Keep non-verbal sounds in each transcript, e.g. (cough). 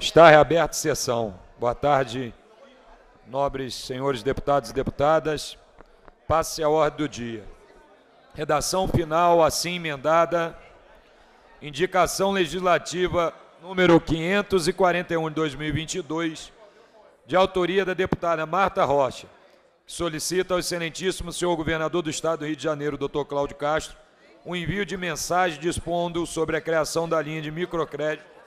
Está reaberta a sessão. Boa tarde, nobres senhores deputados e deputadas. Passe a ordem do dia. Redação final assim emendada. Indicação legislativa número 541 de 2022, de autoria da deputada Marta Rocha, que solicita ao excelentíssimo senhor governador do estado do Rio de Janeiro, doutor Cláudio Castro, um envio de mensagem dispondo sobre a criação da linha de microcrédito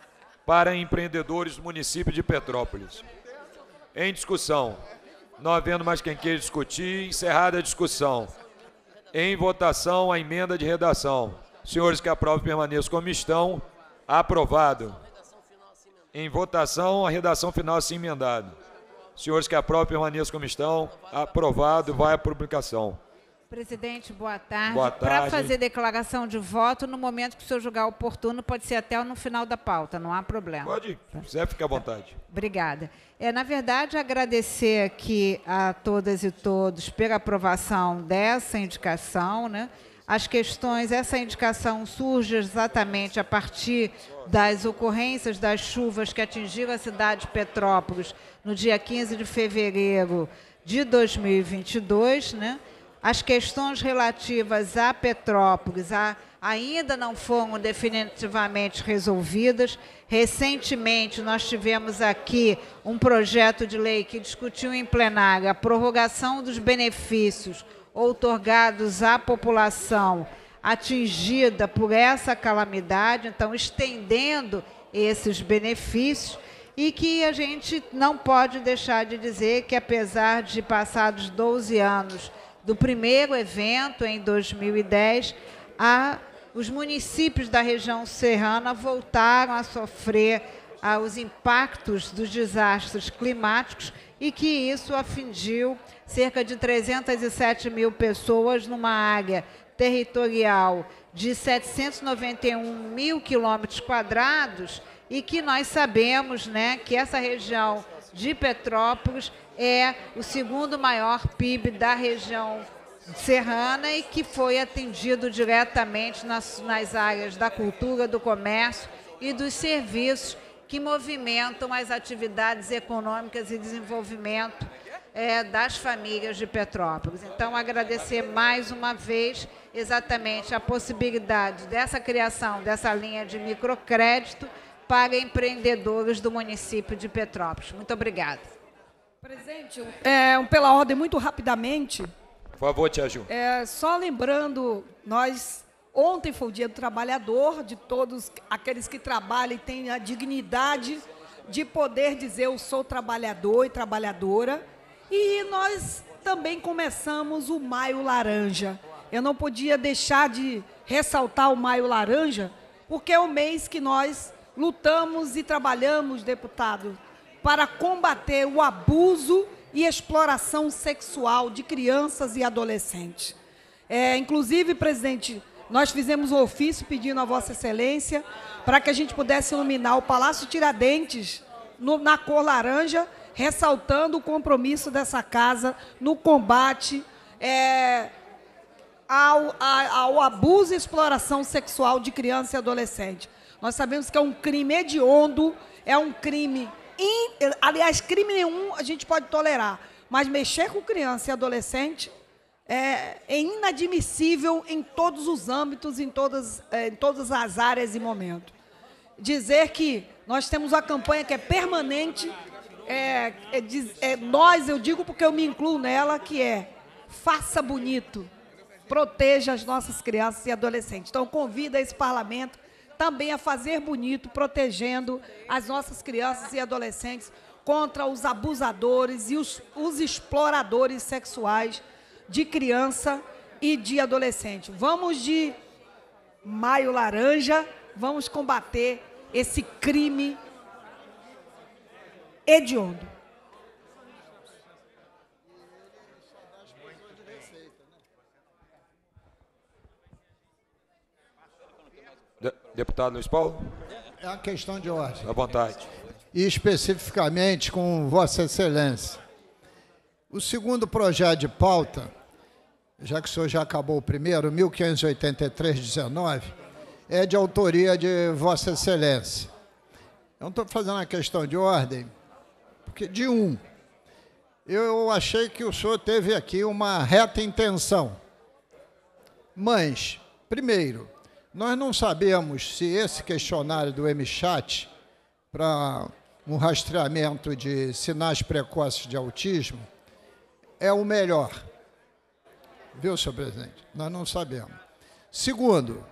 para empreendedores do município de Petrópolis. Em discussão. Não havendo mais quem queira discutir, encerrada a discussão. Em votação, a emenda de redação. Senhores que aprovam, permaneçam como estão. Aprovado. Em votação, a redação final assim emendada. Senhores que aprovam, permaneçam como estão. Aprovado, vai à publicação. Presidente, boa tarde. Boa tarde. Para fazer declaração de voto, no momento que o senhor julgar oportuno, pode ser até no final da pauta, não há problema. Pode, tá. quiser, fica à vontade. Obrigada. É, na verdade, agradecer aqui a todas e todos pela aprovação dessa indicação, né? As questões, essa indicação surge exatamente a partir das ocorrências das chuvas que atingiram a cidade de Petrópolis no dia 15 de fevereiro de 2022, né? as questões relativas a Petrópolis a, ainda não foram definitivamente resolvidas. Recentemente, nós tivemos aqui um projeto de lei que discutiu em plenário a prorrogação dos benefícios outorgados à população atingida por essa calamidade, então estendendo esses benefícios e que a gente não pode deixar de dizer que apesar de passados 12 anos do primeiro evento em 2010, a, os municípios da região serrana voltaram a sofrer aos impactos dos desastres climáticos e que isso afingiu cerca de 307 mil pessoas numa área territorial de 791 mil quilômetros quadrados e que nós sabemos né, que essa região de Petrópolis é o segundo maior PIB da região serrana e que foi atendido diretamente nas, nas áreas da cultura, do comércio e dos serviços que movimentam as atividades econômicas e desenvolvimento é, das famílias de Petrópolis. Então, agradecer mais uma vez exatamente a possibilidade dessa criação dessa linha de microcrédito para empreendedores do município de Petrópolis. Muito obrigada. Presidente, é, um pela ordem, muito rapidamente. Por favor, Tia Ju. É, só lembrando, nós Ontem foi o Dia do Trabalhador, de todos aqueles que trabalham e têm a dignidade de poder dizer eu sou trabalhador e trabalhadora. E nós também começamos o Maio Laranja. Eu não podia deixar de ressaltar o Maio Laranja, porque é o mês que nós lutamos e trabalhamos, deputado, para combater o abuso e exploração sexual de crianças e adolescentes. É, inclusive, presidente, nós fizemos o um ofício pedindo a Vossa Excelência para que a gente pudesse iluminar o Palácio Tiradentes no, na cor laranja, ressaltando o compromisso dessa casa no combate é, ao, a, ao abuso e exploração sexual de criança e adolescente. Nós sabemos que é um crime hediondo, é um crime In, aliás, crime nenhum a gente pode tolerar, mas mexer com criança e adolescente é, é inadmissível em todos os âmbitos, em todas, é, em todas as áreas e momentos. Dizer que nós temos uma campanha que é permanente, é, é, é, nós, eu digo porque eu me incluo nela, que é faça bonito, proteja as nossas crianças e adolescentes. Então, convida esse parlamento também a fazer bonito, protegendo as nossas crianças e adolescentes contra os abusadores e os, os exploradores sexuais de criança e de adolescente. Vamos de maio laranja, vamos combater esse crime hediondo. Deputado Luiz Paulo? É uma questão de ordem. À vontade. E especificamente com Vossa Excelência. O segundo projeto de pauta, já que o senhor já acabou o primeiro, 1583-19, é de autoria de Vossa Excelência. Eu não estou fazendo uma questão de ordem, porque de um, eu achei que o senhor teve aqui uma reta intenção. Mas, primeiro, nós não sabemos se esse questionário do MChat para um rastreamento de sinais precoces de autismo é o melhor. Viu, senhor presidente? Nós não sabemos. Segundo,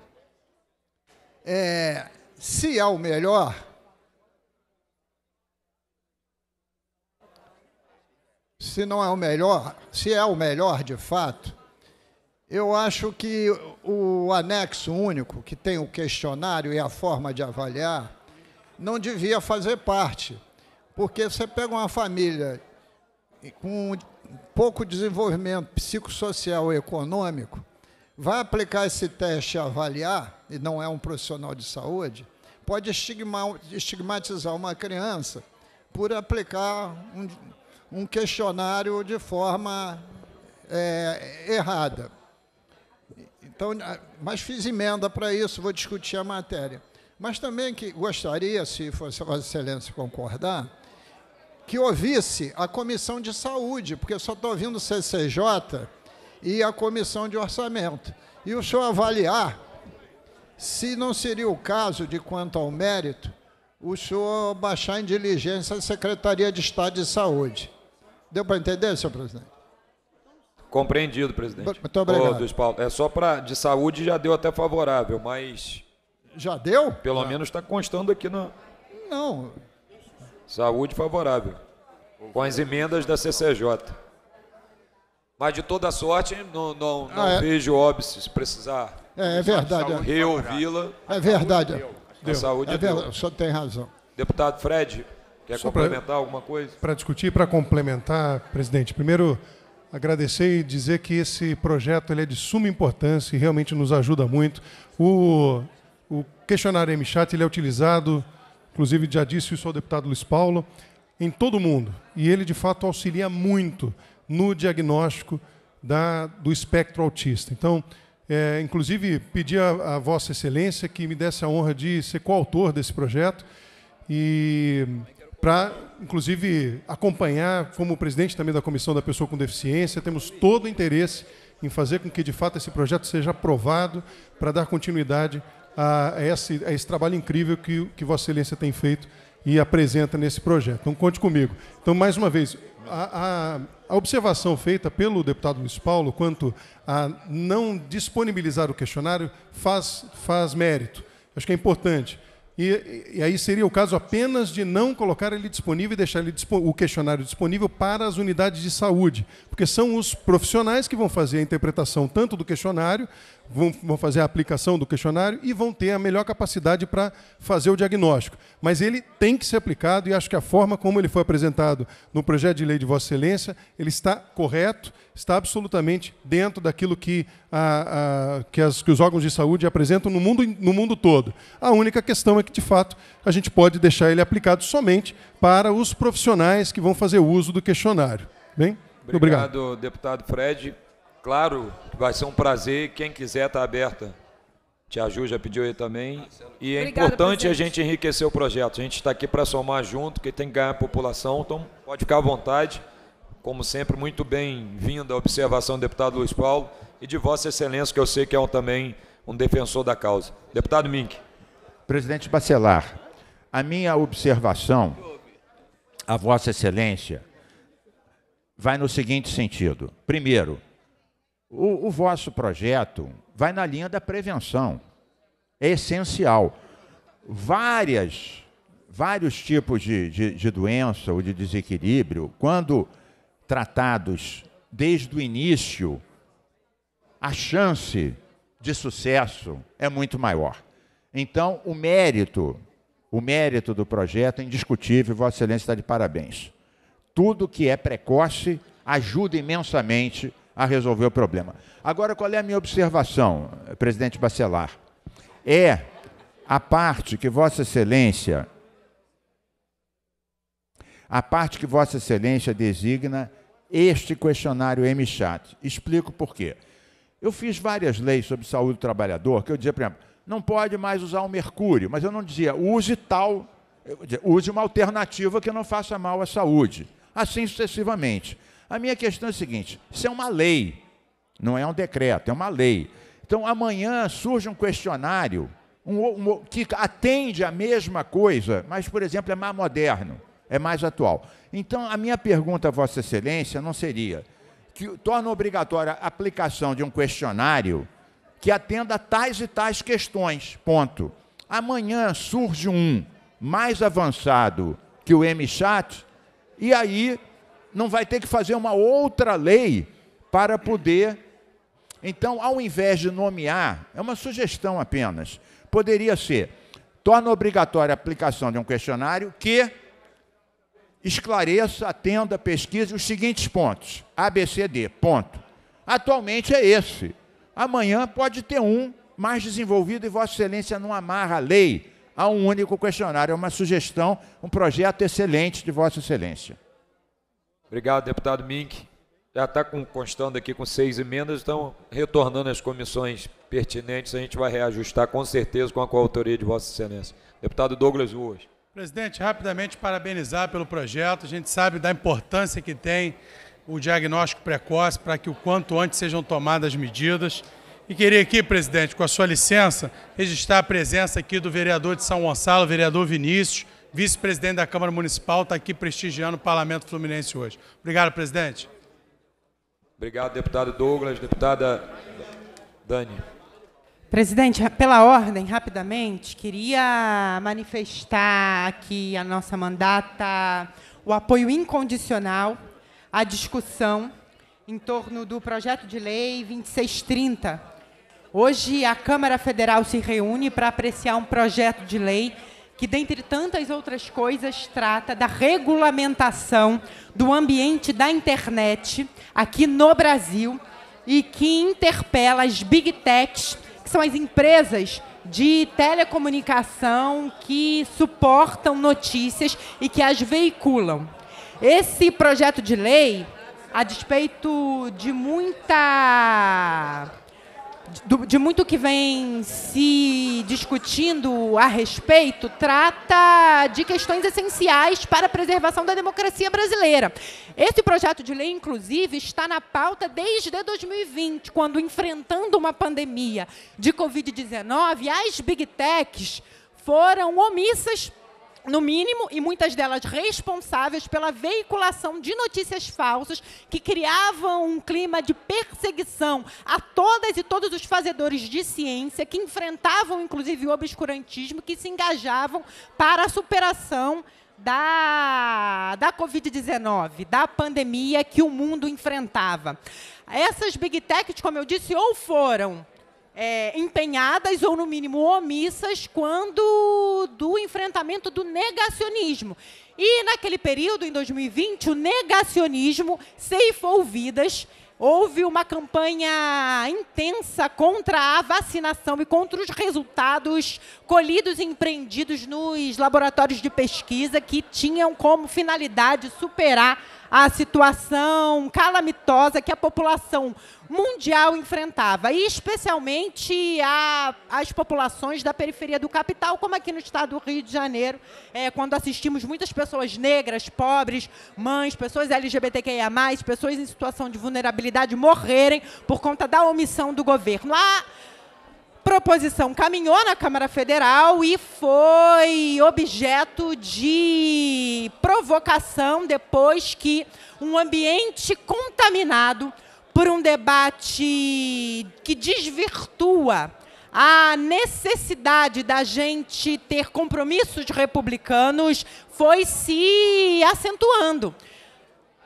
é, se é o melhor, se não é o melhor, se é o melhor de fato, eu acho que o anexo único, que tem o questionário e a forma de avaliar, não devia fazer parte. Porque você pega uma família com pouco desenvolvimento psicossocial e econômico, vai aplicar esse teste e avaliar, e não é um profissional de saúde, pode estigmatizar uma criança por aplicar um, um questionário de forma é, errada. Então, ah, mas fiz emenda para isso, vou discutir a matéria. Mas também que gostaria, se fosse Vossa Excelência concordar, que ouvisse a Comissão de Saúde, porque só estou ouvindo o CCJ e a Comissão de Orçamento. E o senhor avaliar se não seria o caso de quanto ao mérito, o senhor baixar em diligência a Secretaria de Estado de Saúde. Deu para entender, senhor presidente? Compreendido, presidente. Muito obrigado. Todos, Paulo. É só para de saúde já deu até favorável, mas já deu? Pelo já. menos está constando aqui na. Não. Saúde favorável. Com as emendas da CCJ. Mas de toda sorte, não, não, não ah, é. vejo óbices precisar. É, é verdade. Saúde, é. Rio, Vila. É verdade. Deu. Saúde é verdade. O senhor tem razão. Deputado Fred, quer Só complementar pra, alguma coisa? Para discutir, para complementar, presidente, primeiro agradecer e dizer que esse projeto ele é de suma importância e realmente nos ajuda muito. O, o questionário MChat ele é utilizado, inclusive já disse isso ao deputado Luiz Paulo, em todo o mundo. E ele, de fato, auxilia muito no diagnóstico da, do espectro autista. Então, é, inclusive, pedi a, a, Vossa Excelência que me desse a honra de ser coautor desse projeto. E para, inclusive, acompanhar como presidente também da Comissão da Pessoa com Deficiência. Temos todo o interesse em fazer com que, de fato, esse projeto seja aprovado para dar continuidade a esse, a esse trabalho incrível que, que Vossa Excelência tem feito e apresenta nesse projeto. Então, conte comigo. Então, mais uma vez, a, a, a, observação feita pelo deputado Luiz Paulo quanto a não disponibilizar o questionário faz, faz mérito. Acho que é importante. E, e, aí seria o caso apenas de não colocar ele disponível e deixar ele o questionário disponível para as unidades de saúde, porque são os profissionais que vão fazer a interpretação tanto do questionário vão, vão fazer a aplicação do questionário e vão ter a melhor capacidade para fazer o diagnóstico. Mas ele tem que ser aplicado e acho que a forma como ele foi apresentado no projeto de lei de Vossa Excelência, ele está correto, está absolutamente dentro daquilo que, a, a, que, as, que os órgãos de saúde apresentam no mundo, no mundo todo. A única questão é que, de fato, a gente pode deixar ele aplicado somente para os profissionais que vão fazer uso do questionário. Bem? Obrigado, Obrigado. deputado Fred. Claro, vai ser um prazer. Quem quiser está aberta. Tia Ju já pediu aí também. E é importante a gente enriquecer o projeto. A gente está aqui para somar junto, que tem que ganhar a população. Então, pode ficar à vontade. Como sempre, muito bem-vinda a observação do deputado Luiz Paulo e de Vossa Excelência, que eu sei que é um, também um defensor da causa. Deputado Mink. Presidente Bacelar, a minha observação, a Vossa Excelência, vai no seguinte sentido. Primeiro, o, o vosso projeto vai na linha da prevenção. É essencial. Várias, vários tipos de, de, de doença ou de desequilíbrio, quando tratados desde o início, a chance de sucesso é muito maior. Então, o mérito, o mérito do projeto é indiscutível, Vossa Excelência está de parabéns. Tudo que é precoce ajuda imensamente a resolver o problema. Agora, qual é a minha observação, presidente Bacelar? É a parte que Vossa Excelência a parte que Vossa Excelência designa este questionário MChat. Explico por quê. Eu fiz várias leis sobre saúde do trabalhador, que eu dizia, por exemplo, não pode mais usar o mercúrio, mas eu não dizia, use tal, dizia, use uma alternativa que não faça mal à saúde assim sucessivamente. A minha questão é a seguinte: isso é uma lei, não é um decreto, é uma lei. Então, amanhã surge um questionário um, um, que atende a mesma coisa, mas, por exemplo, é mais moderno, é mais atual. Então, a minha pergunta a Vossa Excelência não seria que torna obrigatória a aplicação de um questionário que atenda tais e tais questões. Ponto. Amanhã surge um mais avançado que o MChat, e aí não vai ter que fazer uma outra lei para poder. Então, ao invés de nomear, é uma sugestão apenas, poderia ser: torna obrigatória a aplicação de um questionário que esclareça, atenda, pesquise os seguintes pontos: ABCD, ponto. Atualmente é esse. Amanhã pode ter um mais desenvolvido e Vossa Excelência não amarra a lei a um único questionário. É uma sugestão, um projeto excelente de Vossa Excelência. Obrigado, deputado Mink. Já está constando aqui com seis emendas, então, retornando às comissões pertinentes, a gente vai reajustar com certeza com a coautoria de Vossa Excelência. Deputado Douglas Ruas. Presidente, rapidamente parabenizar pelo projeto. A gente sabe da importância que tem o diagnóstico precoce para que o quanto antes sejam tomadas medidas. E queria aqui, presidente, com a sua licença, registrar a presença aqui do vereador de São Gonçalo, vereador Vinícius, vice-presidente da Câmara Municipal, está aqui prestigiando o Parlamento Fluminense hoje. Obrigado, presidente. Obrigado, deputado Douglas. Deputada Dani. Presidente, pela ordem, rapidamente, queria manifestar aqui a nossa mandata, o apoio incondicional à discussão em torno do projeto de lei 2630, Hoje, a Câmara Federal se reúne para apreciar um projeto de lei que, dentre tantas outras coisas, trata da regulamentação do ambiente da internet aqui no Brasil e que interpela as big techs, que são as empresas de telecomunicação que suportam notícias e que as veiculam. Esse projeto de lei, a despeito de muita de, de muito que vem se discutindo a respeito, trata de questões essenciais para a preservação da democracia brasileira. Esse projeto de lei, inclusive, está na pauta desde 2020, quando, enfrentando uma pandemia de Covid-19, as big techs foram omissas no mínimo, e muitas delas responsáveis pela veiculação de notícias falsas que criavam um clima de perseguição a todas e todos os fazedores de ciência que enfrentavam, inclusive, o obscurantismo, que se engajavam para a superação da, da Covid-19, da pandemia que o mundo enfrentava. Essas big techs, como eu disse, ou foram é, empenhadas ou, no mínimo, omissas quando do enfrentamento do negacionismo. E, naquele período, em 2020, o negacionismo ceifou vidas. Houve uma campanha intensa contra a vacinação e contra os resultados colhidos e empreendidos nos laboratórios de pesquisa que tinham como finalidade superar a situação calamitosa que a população mundial enfrentava, e especialmente a, as populações da periferia do capital, como aqui no estado do Rio de Janeiro, é, quando assistimos muitas pessoas negras, pobres, mães, pessoas LGBTQIA, pessoas em situação de vulnerabilidade morrerem por conta da omissão do governo. A, proposição caminhou na Câmara Federal e foi objeto de provocação depois que um ambiente contaminado por um debate que desvirtua a necessidade da gente ter compromissos republicanos foi se acentuando.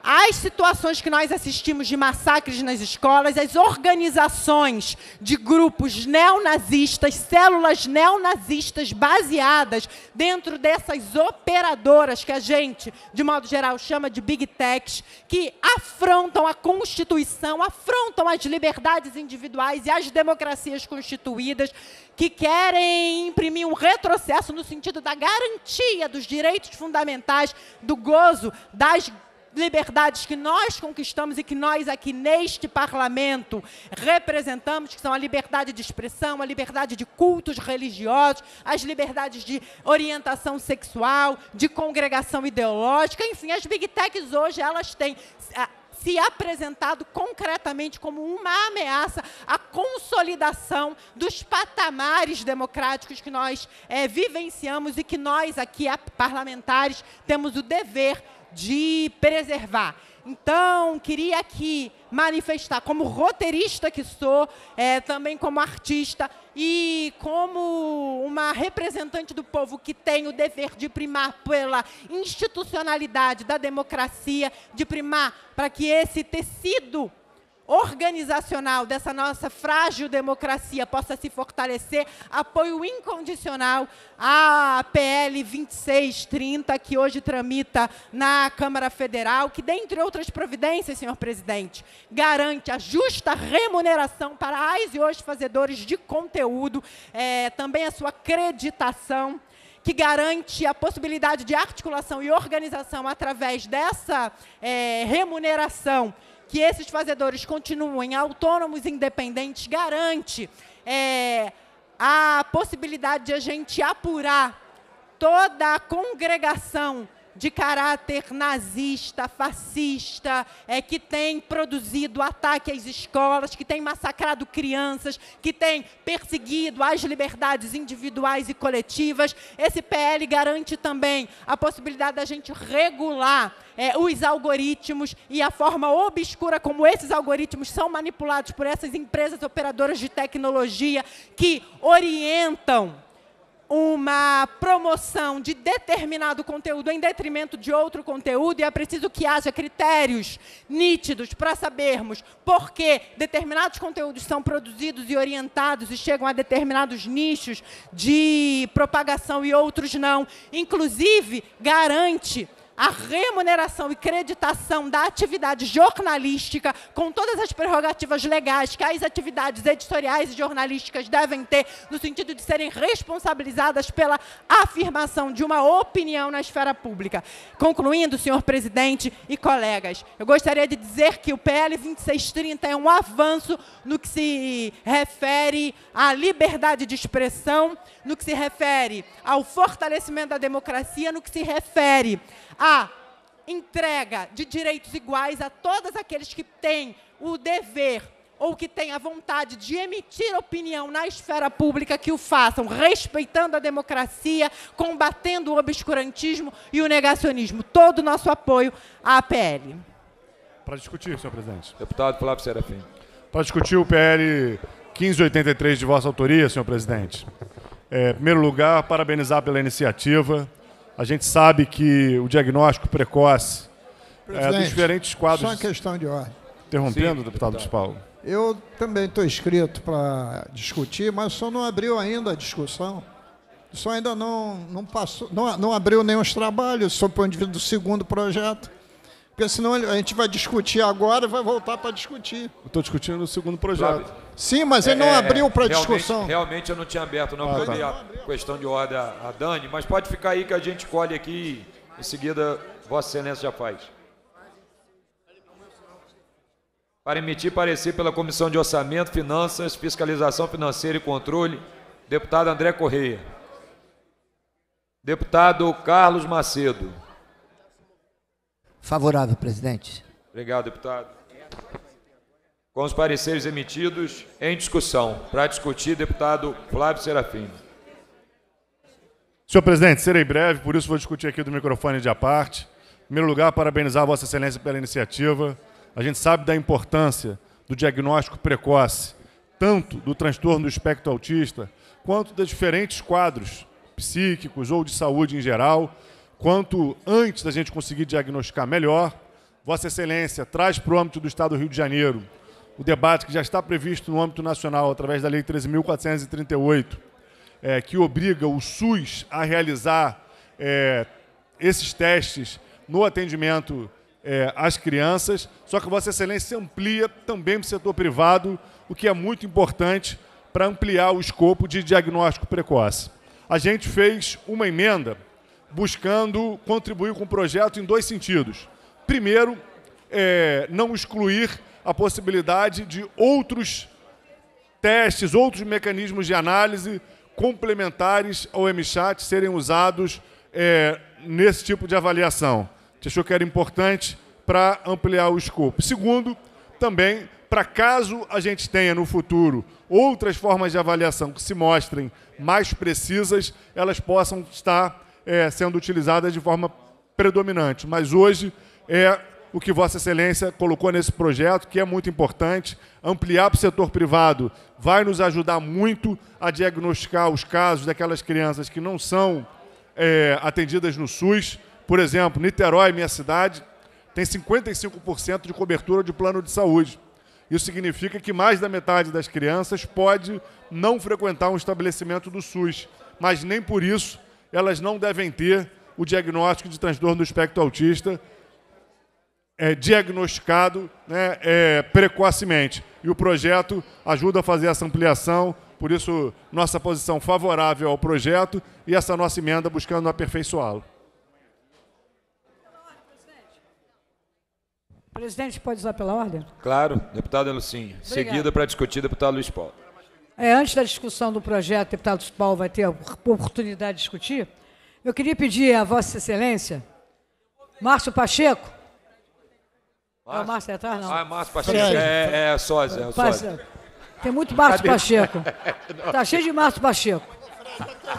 As situações que nós assistimos de massacres nas escolas, as organizações de grupos neonazistas, células neonazistas baseadas dentro dessas operadoras que a gente, de modo geral, chama de big techs, que afrontam a Constituição, afrontam as liberdades individuais e as democracias constituídas, que querem imprimir um retrocesso no sentido da garantia dos direitos fundamentais, do gozo das liberdades que nós conquistamos e que nós aqui neste parlamento representamos, que são a liberdade de expressão, a liberdade de cultos religiosos, as liberdades de orientação sexual, de congregação ideológica, enfim, as big techs hoje elas têm ah, se apresentado concretamente como uma ameaça à consolidação dos patamares democráticos que nós é, vivenciamos e que nós, aqui parlamentares, temos o dever de preservar. Então, queria aqui manifestar, como roteirista que sou, é, também como artista e como uma representante do povo que tem o dever de primar pela institucionalidade da democracia, de primar para que esse tecido organizacional dessa nossa frágil democracia possa se fortalecer, apoio incondicional à PL 2630, que hoje tramita na Câmara Federal, que, dentre outras providências, senhor presidente, garante a justa remuneração para as e os fazedores de conteúdo, é, também a sua acreditação que garante a possibilidade de articulação e organização através dessa é, remuneração que esses fazedores continuem autônomos, independentes, garante é, a possibilidade de a gente apurar toda a congregação de caráter nazista, fascista, é, que tem produzido ataque às escolas, que tem massacrado crianças, que tem perseguido as liberdades individuais e coletivas. Esse PL garante também a possibilidade da gente regular é, os algoritmos e a forma obscura como esses algoritmos são manipulados por essas empresas operadoras de tecnologia que orientam uma promoção de determinado conteúdo em detrimento de outro conteúdo, e é preciso que haja critérios nítidos para sabermos por que determinados conteúdos são produzidos e orientados e chegam a determinados nichos de propagação e outros não. Inclusive, garante a remuneração e creditação da atividade jornalística, com todas as prerrogativas legais que as atividades editoriais e jornalísticas devem ter, no sentido de serem responsabilizadas pela afirmação de uma opinião na esfera pública. Concluindo, senhor presidente e colegas, eu gostaria de dizer que o PL 2630 é um avanço no que se refere à liberdade de expressão, no que se refere ao fortalecimento da democracia, no que se refere a entrega de direitos iguais a todos aqueles que têm o dever ou que têm a vontade de emitir opinião na esfera pública, que o façam, respeitando a democracia, combatendo o obscurantismo e o negacionismo. Todo o nosso apoio à PL. Para discutir, senhor presidente. Deputado Flávio Serafim. Para discutir o PL 1583 de vossa autoria, senhor presidente. É, em primeiro lugar, parabenizar pela iniciativa. A gente sabe que o diagnóstico precoce é, dos diferentes quadros. Só uma questão de ordem. Interrompendo, Sim, deputado, deputado Paulo. Eu também estou inscrito para discutir, mas só não abriu ainda a discussão. Só ainda não, não passou, não, não abriu nenhum trabalhos, só para o indivíduo do segundo projeto. Porque senão a gente vai discutir agora e vai voltar para discutir. Estou discutindo o segundo projeto. Claro. Sim, mas ele não é, abriu para é, discussão. Realmente eu não tinha aberto, não, ah, porque tá. eu dei a questão de ordem a Dani, mas pode ficar aí que a gente colhe aqui em seguida Vossa Excelência já faz. Para emitir parecer pela Comissão de Orçamento, Finanças, Fiscalização Financeira e Controle, deputado André Correia. Deputado Carlos Macedo. Favorável, presidente. Obrigado, deputado. Com os pareceres emitidos, em discussão. Para discutir, deputado Flávio Serafim. Senhor presidente, serei breve, por isso vou discutir aqui do microfone de aparte. parte. Em primeiro lugar, parabenizar a Vossa Excelência pela iniciativa. A gente sabe da importância do diagnóstico precoce, tanto do transtorno do espectro autista, quanto dos diferentes quadros psíquicos ou de saúde em geral, Quanto antes da gente conseguir diagnosticar melhor, Vossa Excelência traz para o âmbito do Estado do Rio de Janeiro o debate que já está previsto no âmbito nacional através da Lei 13.438, é, que obriga o SUS a realizar é, esses testes no atendimento é, às crianças, só que Vossa Excelência amplia também para o setor privado, o que é muito importante para ampliar o escopo de diagnóstico precoce. A gente fez uma emenda buscando contribuir com o projeto em dois sentidos. Primeiro, é, não excluir a possibilidade de outros testes, outros mecanismos de análise complementares ao MChat serem usados é, nesse tipo de avaliação. A gente achou que era importante para ampliar o escopo. Segundo, também para caso a gente tenha no futuro outras formas de avaliação que se mostrem mais precisas, elas possam estar é, sendo utilizadas de forma predominante. Mas hoje é o que Vossa Excelência colocou nesse projeto, que é muito importante. Ampliar para o setor privado vai nos ajudar muito a diagnosticar os casos daquelas crianças que não são é, atendidas no SUS. Por exemplo, Niterói, minha cidade, tem 55% de cobertura de plano de saúde. Isso significa que mais da metade das crianças pode não frequentar um estabelecimento do SUS, mas nem por isso elas não devem ter o diagnóstico de transtorno do espectro autista é, diagnosticado né, é, precocemente. E o projeto ajuda a fazer essa ampliação, por isso, nossa posição favorável ao projeto e essa nossa emenda buscando aperfeiçoá-lo. Presidente, pode usar pela ordem? Claro, deputado Lucinha. Obrigada. Seguida para discutir, deputado Luiz Paulo. É, antes da discussão do projeto, o deputado Paulo vai ter a oportunidade de discutir. Eu queria pedir a Vossa Excelência, Márcio Pacheco. É Márcio, é Márcio atrás, não. Ah, é Márcio Pacheco. É é, é, é, sósia, é sósia. Tem muito Márcio Cadê? Pacheco. Está (laughs) cheio de Márcio Pacheco.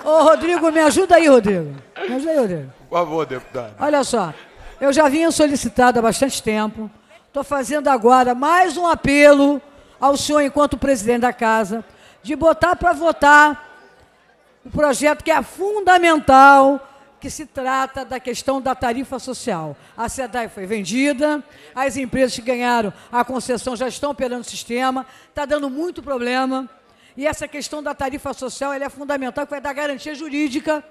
Ô, Rodrigo, me ajuda aí, Rodrigo. Me ajuda aí, Rodrigo. Por favor, deputado. Olha só, eu já vinha solicitado há bastante tempo. Estou fazendo agora mais um apelo ao senhor, enquanto presidente da casa, de botar para votar o projeto que é fundamental, que se trata da questão da tarifa social. A SEDAI foi vendida, as empresas que ganharam a concessão já estão operando o sistema, está dando muito problema. E essa questão da tarifa social é fundamental, que vai dar garantia jurídica,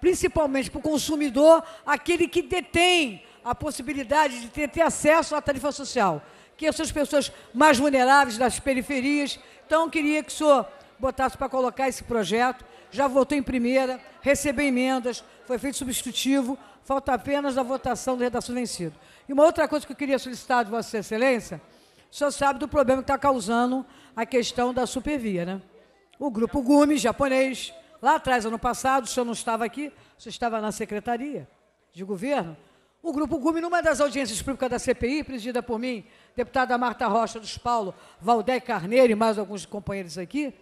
principalmente para o consumidor, aquele que detém a possibilidade de ter, ter acesso à tarifa social, que são as pessoas mais vulneráveis das periferias, então, queria que o senhor botasse para colocar esse projeto. Já votou em primeira, recebeu emendas, foi feito substitutivo, falta apenas a votação do redação vencido. E uma outra coisa que eu queria solicitar de Vossa Excelência, o senhor sabe do problema que está causando a questão da supervia, né? O grupo Gumi, japonês, lá atrás, ano passado, o senhor não estava aqui, o senhor estava na secretaria de governo. O grupo Gumi, numa das audiências públicas da CPI, presidida por mim, deputada Marta Rocha dos Paulo, Valdé Carneiro e mais alguns companheiros aqui,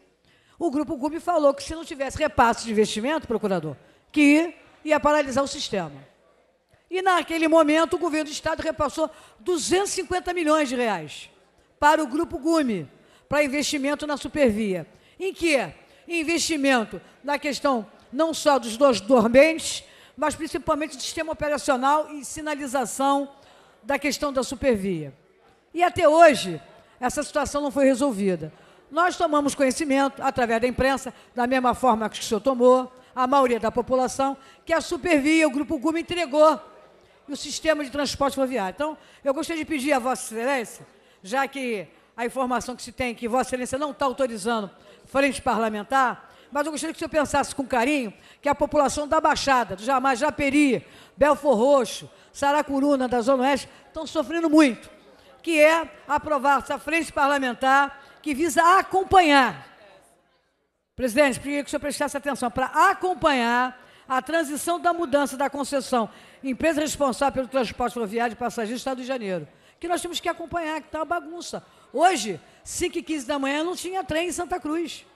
o Grupo GUB falou que se não tivesse repasse de investimento, procurador, que ia paralisar o sistema. E naquele momento o governo do Estado repassou 250 milhões de reais para o Grupo GUME, para investimento na supervia. Em que? Investimento na questão não só dos dois dormentes, mas principalmente do sistema operacional e sinalização da questão da supervia. E até hoje, essa situação não foi resolvida. Nós tomamos conhecimento, através da imprensa, da mesma forma que o senhor tomou, a maioria da população, que a Supervia, o Grupo Guma, entregou e o sistema de transporte rodoviário. Então, eu gostaria de pedir a Vossa Excelência, já que a informação que se tem é que Vossa Excelência não está autorizando frente parlamentar, mas eu gostaria que o senhor pensasse com carinho que a população da Baixada, do Jamajaperi, Belfor Roxo, Saracuruna, da Zona Oeste, estão sofrendo muito que é aprovar essa frente parlamentar que visa acompanhar. Presidente, queria que o senhor prestasse atenção para acompanhar a transição da mudança da concessão empresa responsável pelo transporte rodoviário de passageiros do Estado de Janeiro, que nós temos que acompanhar, que está uma bagunça. Hoje, 5 e 15 da manhã, não tinha trem em Santa Cruz.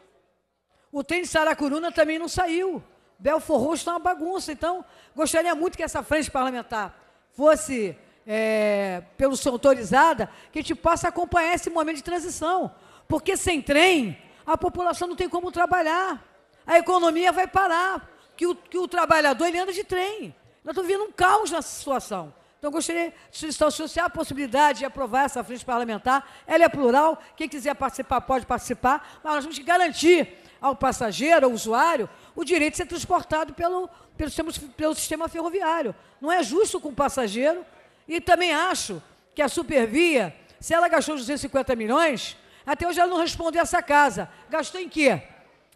O trem de Saracuruna também não saiu. Belfor Roxo está uma bagunça. Então, gostaria muito que essa frente parlamentar fosse é, pelo senhor autorizada, que a gente possa acompanhar esse momento de transição. Porque sem trem, a população não tem como trabalhar. A economia vai parar. Que o, que o trabalhador ele anda de trem. Nós estamos vivendo um caos nessa situação. Então, gostaria de solicitar ao senhor se há a possibilidade de aprovar essa frente parlamentar. Ela é plural, quem quiser participar pode participar, mas nós temos que garantir ao passageiro, ao usuário, o direito de ser transportado pelo, pelo, sistema, pelo sistema ferroviário. Não é justo com o passageiro e também acho que a Supervia, se ela gastou 250 milhões, até hoje ela não respondeu essa casa. Gastou em quê?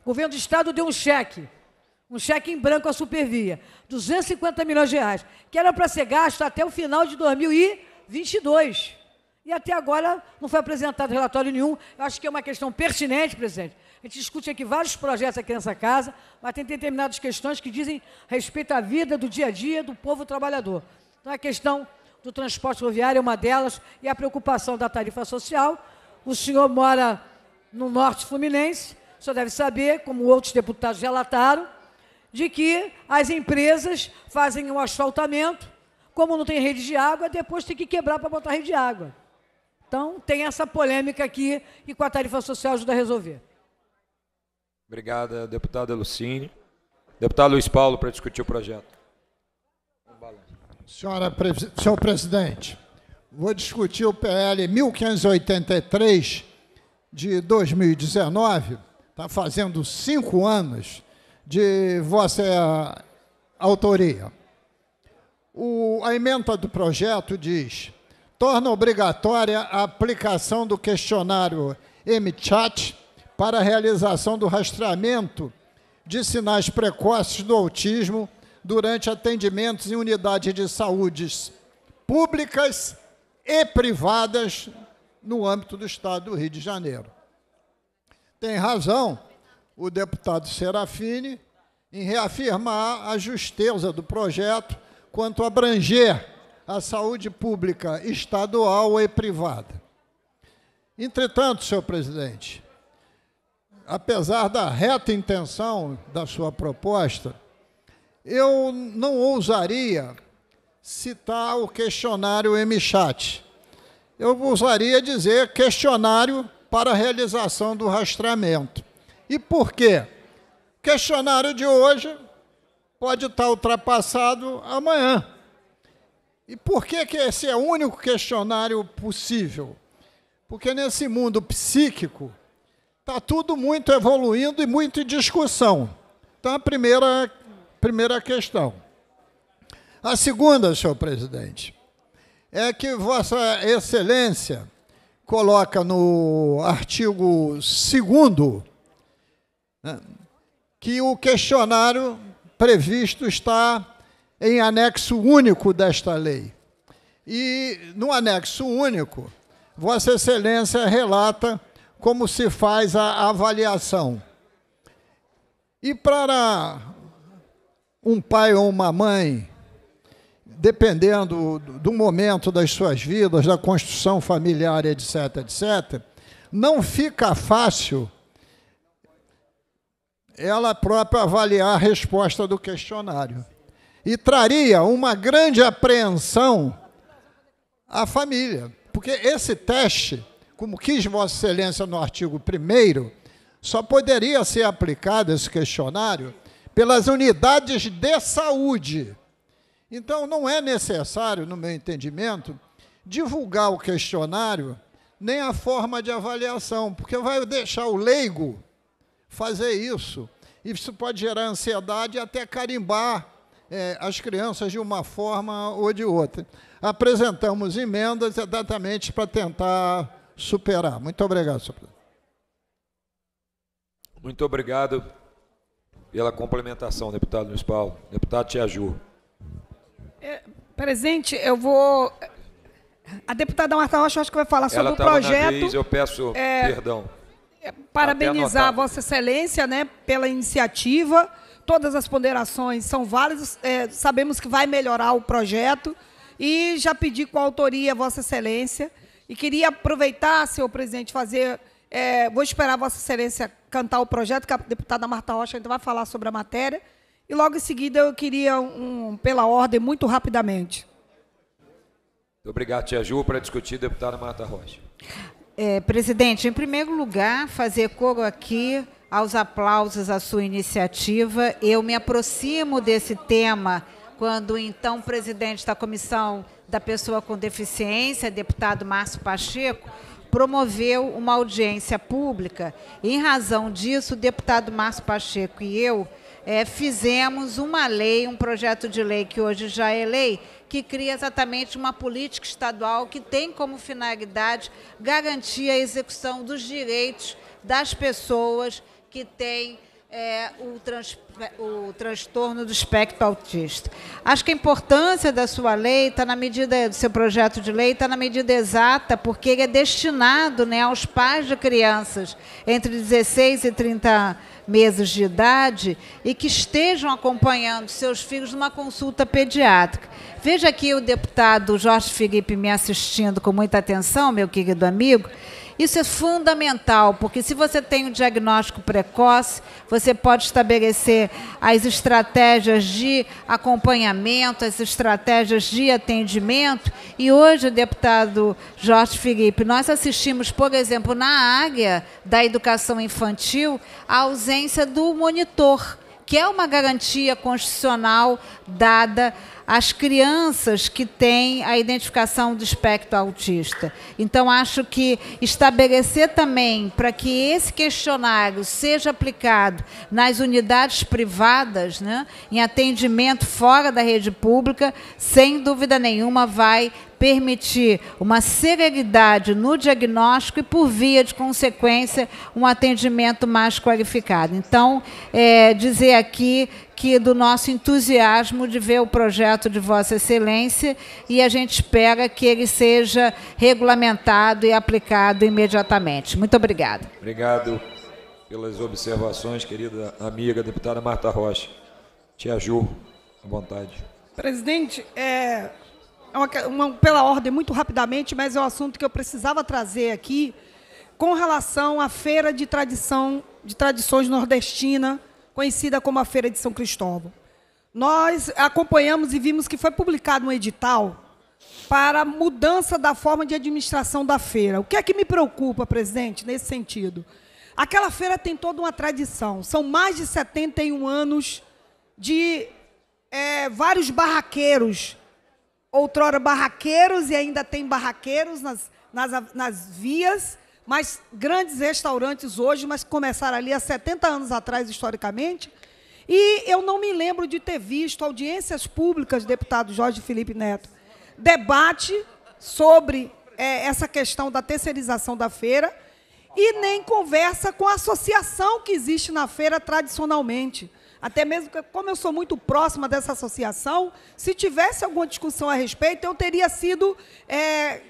O governo do Estado deu um cheque, um cheque em branco à Supervia, 250 milhões de reais, que era para ser gasto até o final de 2022. E até agora não foi apresentado relatório nenhum. Eu acho que é uma questão pertinente, presidente. A gente discute aqui vários projetos aqui nessa casa, mas tem determinadas questões que dizem respeito à vida do dia a dia do povo trabalhador. Então, a é questão do transporte rodoviário é uma delas, e a preocupação da tarifa social. O senhor mora no norte fluminense, o senhor deve saber, como outros deputados relataram, de que as empresas fazem o um asfaltamento, como não tem rede de água, depois tem que quebrar para botar rede de água. Então, tem essa polêmica aqui e com a tarifa social ajuda a resolver. Obrigada, deputada Lucine. Deputado Luiz Paulo, para discutir o projeto. Senhora, senhor presidente, vou discutir o PL 1583 de 2019, está fazendo cinco anos de vossa autoria. O, a emenda do projeto diz: torna obrigatória a aplicação do questionário MChat para a realização do rastreamento de sinais precoces do autismo durante atendimentos em unidades de saúde públicas e privadas no âmbito do Estado do Rio de Janeiro. Tem razão o deputado Serafini em reafirmar a justeza do projeto quanto a abranger a saúde pública estadual e privada. Entretanto, senhor presidente, apesar da reta intenção da sua proposta, eu não ousaria citar o questionário MChat. Eu ousaria dizer questionário para a realização do rastreamento. E por quê? O questionário de hoje pode estar ultrapassado amanhã. E por que, que esse é o único questionário possível? Porque nesse mundo psíquico está tudo muito evoluindo e muito em discussão. Então a primeira primeira questão. A segunda, senhor presidente, é que Vossa Excelência coloca no artigo 2 né, que o questionário previsto está em anexo único desta lei. E no anexo único, Vossa Excelência relata como se faz a avaliação. E para um pai ou uma mãe, dependendo do momento das suas vidas, da construção familiar, etc., etc., não fica fácil ela própria avaliar a resposta do questionário. E traria uma grande apreensão à família, porque esse teste, como quis Vossa Excelência no artigo 1, só poderia ser aplicado esse questionário pelas unidades de saúde. Então, não é necessário, no meu entendimento, divulgar o questionário nem a forma de avaliação, porque vai deixar o leigo fazer isso. Isso pode gerar ansiedade e até carimbar é, as crianças de uma forma ou de outra. Apresentamos emendas exatamente para tentar superar. Muito obrigado, senhor presidente. Muito obrigado, pela complementação, deputado Luiz Paulo. Deputado Tiaju. É, presente, eu vou. A deputada Marta Rocha acho que vai falar sobre Ela o projeto. Vez, eu peço é, perdão. É, parabenizar Vossa Excelência né, pela iniciativa. Todas as ponderações são válidas. É, sabemos que vai melhorar o projeto. E já pedi com a autoria, Vossa Excelência. E queria aproveitar, senhor presidente, fazer é, vou esperar Vossa Excelência cantar o projeto, que a deputada Marta Rocha ainda vai falar sobre a matéria. E logo em seguida eu queria, um, pela ordem, muito rapidamente. Muito obrigado, Tia Ju, para discutir, deputada Marta Rocha. É, presidente, em primeiro lugar, fazer coro aqui aos aplausos à sua iniciativa. Eu me aproximo desse tema quando então presidente da Comissão da Pessoa com Deficiência, deputado Márcio Pacheco, promoveu uma audiência pública. Em razão disso, o deputado Márcio Pacheco e eu é, fizemos uma lei, um projeto de lei que hoje já é lei, que cria exatamente uma política estadual que tem como finalidade garantir a execução dos direitos das pessoas que têm é o, trans, o transtorno do espectro autista. Acho que a importância da sua lei está na medida do seu projeto de lei está na medida exata, porque ele é destinado, né, aos pais de crianças entre 16 e 30 meses de idade e que estejam acompanhando seus filhos numa consulta pediátrica. Veja aqui o deputado Jorge Felipe me assistindo com muita atenção, meu querido amigo. Isso é fundamental, porque se você tem um diagnóstico precoce, você pode estabelecer as estratégias de acompanhamento, as estratégias de atendimento. E hoje, deputado Jorge Felipe, nós assistimos, por exemplo, na área da educação infantil, a ausência do monitor que é uma garantia constitucional dada as crianças que têm a identificação do espectro autista. Então, acho que estabelecer também para que esse questionário seja aplicado nas unidades privadas, né, em atendimento fora da rede pública, sem dúvida nenhuma vai permitir uma celeridade no diagnóstico e, por via de consequência, um atendimento mais qualificado. Então, é, dizer aqui que do nosso entusiasmo de ver o projeto de Vossa Excelência e a gente espera que ele seja regulamentado e aplicado imediatamente. Muito obrigada. Obrigado pelas observações, querida amiga deputada Marta Rocha. Tia Ju, à vontade. Presidente, é, é uma, uma, pela ordem muito rapidamente, mas é um assunto que eu precisava trazer aqui com relação à feira de tradição de tradições nordestina, conhecida como a Feira de São Cristóvão. Nós acompanhamos e vimos que foi publicado um edital para mudança da forma de administração da feira. O que é que me preocupa, presidente, nesse sentido? Aquela feira tem toda uma tradição. São mais de 71 anos de é, vários barraqueiros outrora barraqueiros e ainda tem barraqueiros nas, nas, nas vias, mas grandes restaurantes hoje, mas começaram ali há 70 anos atrás, historicamente. E eu não me lembro de ter visto audiências públicas, deputado Jorge Felipe Neto, debate sobre é, essa questão da terceirização da feira e nem conversa com a associação que existe na feira tradicionalmente. Até mesmo como eu sou muito próxima dessa associação, se tivesse alguma discussão a respeito, eu teria sido é,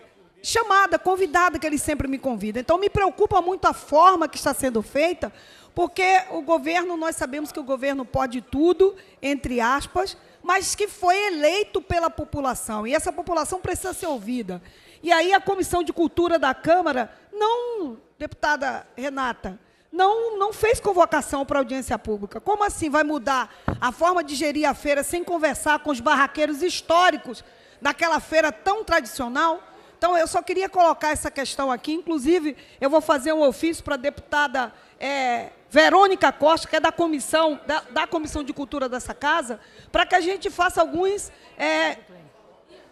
chamada, convidada, que eles sempre me convidam. Então, me preocupa muito a forma que está sendo feita, porque o governo, nós sabemos que o governo pode tudo, entre aspas, mas que foi eleito pela população. E essa população precisa ser ouvida. E aí a Comissão de Cultura da Câmara, não, deputada Renata, não, não fez convocação para audiência pública. Como assim vai mudar a forma de gerir a feira sem conversar com os barraqueiros históricos daquela feira tão tradicional? Então, eu só queria colocar essa questão aqui. Inclusive, eu vou fazer um ofício para a deputada é, Verônica Costa, que é da comissão, da, da Comissão de Cultura dessa casa, para que a gente faça alguns é,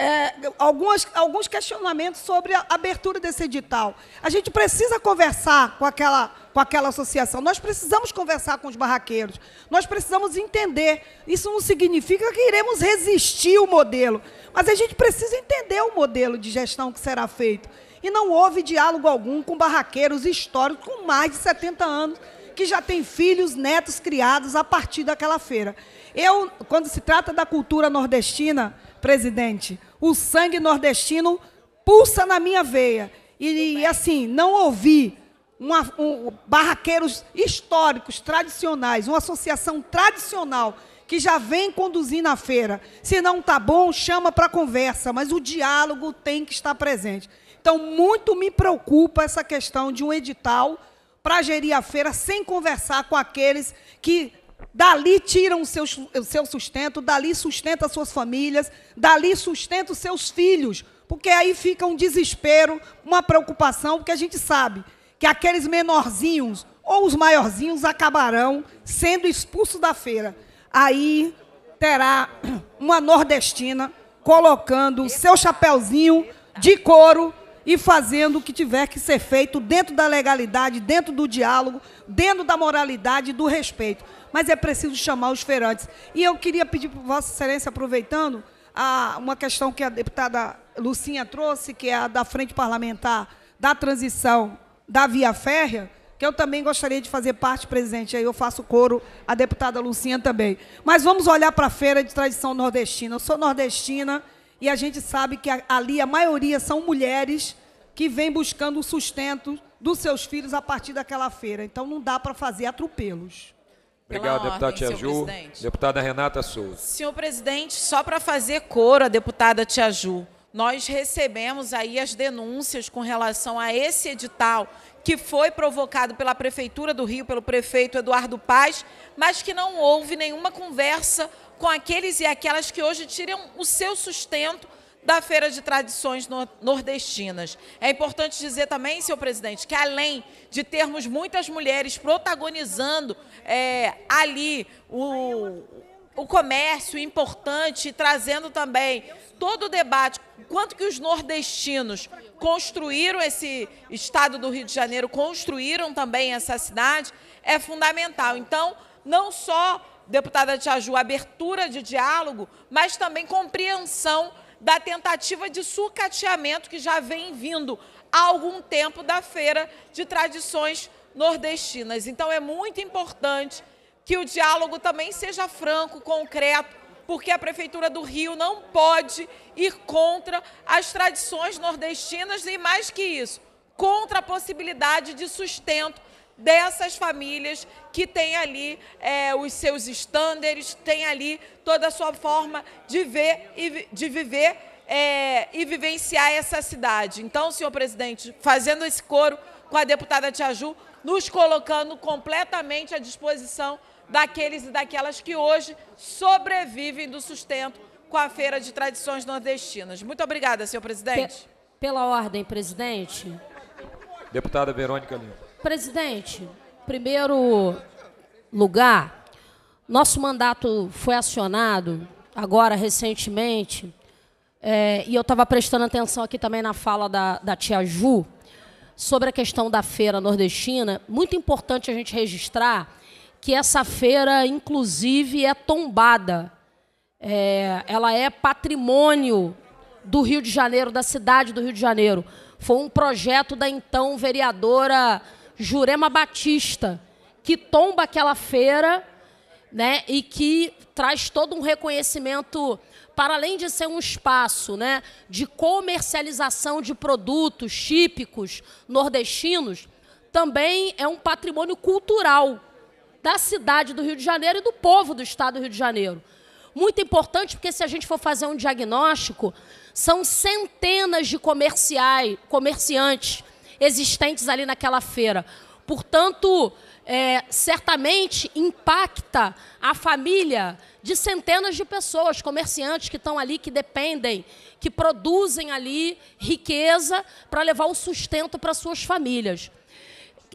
é, algumas, alguns questionamentos sobre a abertura desse edital. A gente precisa conversar com aquela, com aquela associação, nós precisamos conversar com os barraqueiros, nós precisamos entender. Isso não significa que iremos resistir o modelo, mas a gente precisa entender o modelo de gestão que será feito. E não houve diálogo algum com barraqueiros históricos com mais de 70 anos que já têm filhos, netos criados a partir daquela feira. Eu, quando se trata da cultura nordestina, presidente, o sangue nordestino pulsa na minha veia. E, e assim, não ouvi uma, um, barraqueiros históricos, tradicionais, uma associação tradicional que já vem conduzindo a feira. Se não está bom, chama para conversa, mas o diálogo tem que estar presente. Então, muito me preocupa essa questão de um edital para gerir a feira sem conversar com aqueles que Dali tiram o seu, o seu sustento, dali sustenta suas famílias, dali sustenta os seus filhos, porque aí fica um desespero, uma preocupação, porque a gente sabe que aqueles menorzinhos ou os maiorzinhos acabarão sendo expulsos da feira. Aí terá uma nordestina colocando o seu chapéuzinho de couro e fazendo o que tiver que ser feito dentro da legalidade, dentro do diálogo, dentro da moralidade e do respeito. Mas é preciso chamar os feirantes. E eu queria pedir para Vossa Excelência, aproveitando, a, uma questão que a deputada Lucinha trouxe, que é a da Frente Parlamentar da Transição da Via Férrea, que eu também gostaria de fazer parte, presente. aí eu faço coro à deputada Lucinha também. Mas vamos olhar para a feira de tradição nordestina. Eu sou nordestina e a gente sabe que ali a maioria são mulheres que vêm buscando o sustento dos seus filhos a partir daquela feira. Então não dá para fazer atropelos. Obrigado, deputada Tia Ju. Presidente. Deputada Renata Souza. Senhor presidente, só para fazer coro a deputada Tia Ju, nós recebemos aí as denúncias com relação a esse edital que foi provocado pela Prefeitura do Rio, pelo prefeito Eduardo Paz, mas que não houve nenhuma conversa com aqueles e aquelas que hoje tiram o seu sustento da Feira de Tradições Nordestinas. É importante dizer também, senhor presidente, que além de termos muitas mulheres protagonizando é, ali o, o comércio importante, trazendo também todo o debate, quanto que os nordestinos construíram esse estado do Rio de Janeiro, construíram também essa cidade, é fundamental. Então, não só deputada Tiaju, abertura de diálogo, mas também compreensão da tentativa de sucateamento que já vem vindo há algum tempo da feira de tradições nordestinas. Então é muito importante que o diálogo também seja franco, concreto, porque a prefeitura do Rio não pode ir contra as tradições nordestinas e mais que isso, contra a possibilidade de sustento dessas famílias que têm ali é, os seus estándares, têm ali toda a sua forma de ver e de viver é, e vivenciar essa cidade. Então, senhor presidente, fazendo esse coro com a deputada Ju, nos colocando completamente à disposição daqueles e daquelas que hoje sobrevivem do sustento com a Feira de Tradições Nordestinas. Muito obrigada, senhor presidente. Pela ordem, presidente. Deputada Verônica Lima. Presidente, primeiro lugar, nosso mandato foi acionado agora recentemente, é, e eu estava prestando atenção aqui também na fala da, da tia Ju, sobre a questão da feira nordestina. Muito importante a gente registrar que essa feira, inclusive, é tombada. É, ela é patrimônio do Rio de Janeiro, da cidade do Rio de Janeiro. Foi um projeto da então vereadora Jurema Batista, que tomba aquela feira né, e que traz todo um reconhecimento, para além de ser um espaço né, de comercialização de produtos típicos nordestinos, também é um patrimônio cultural da cidade do Rio de Janeiro e do povo do estado do Rio de Janeiro. Muito importante, porque se a gente for fazer um diagnóstico, são centenas de comerciais, comerciantes existentes ali naquela feira. Portanto, é, certamente impacta a família de centenas de pessoas, comerciantes que estão ali, que dependem, que produzem ali riqueza para levar o sustento para suas famílias.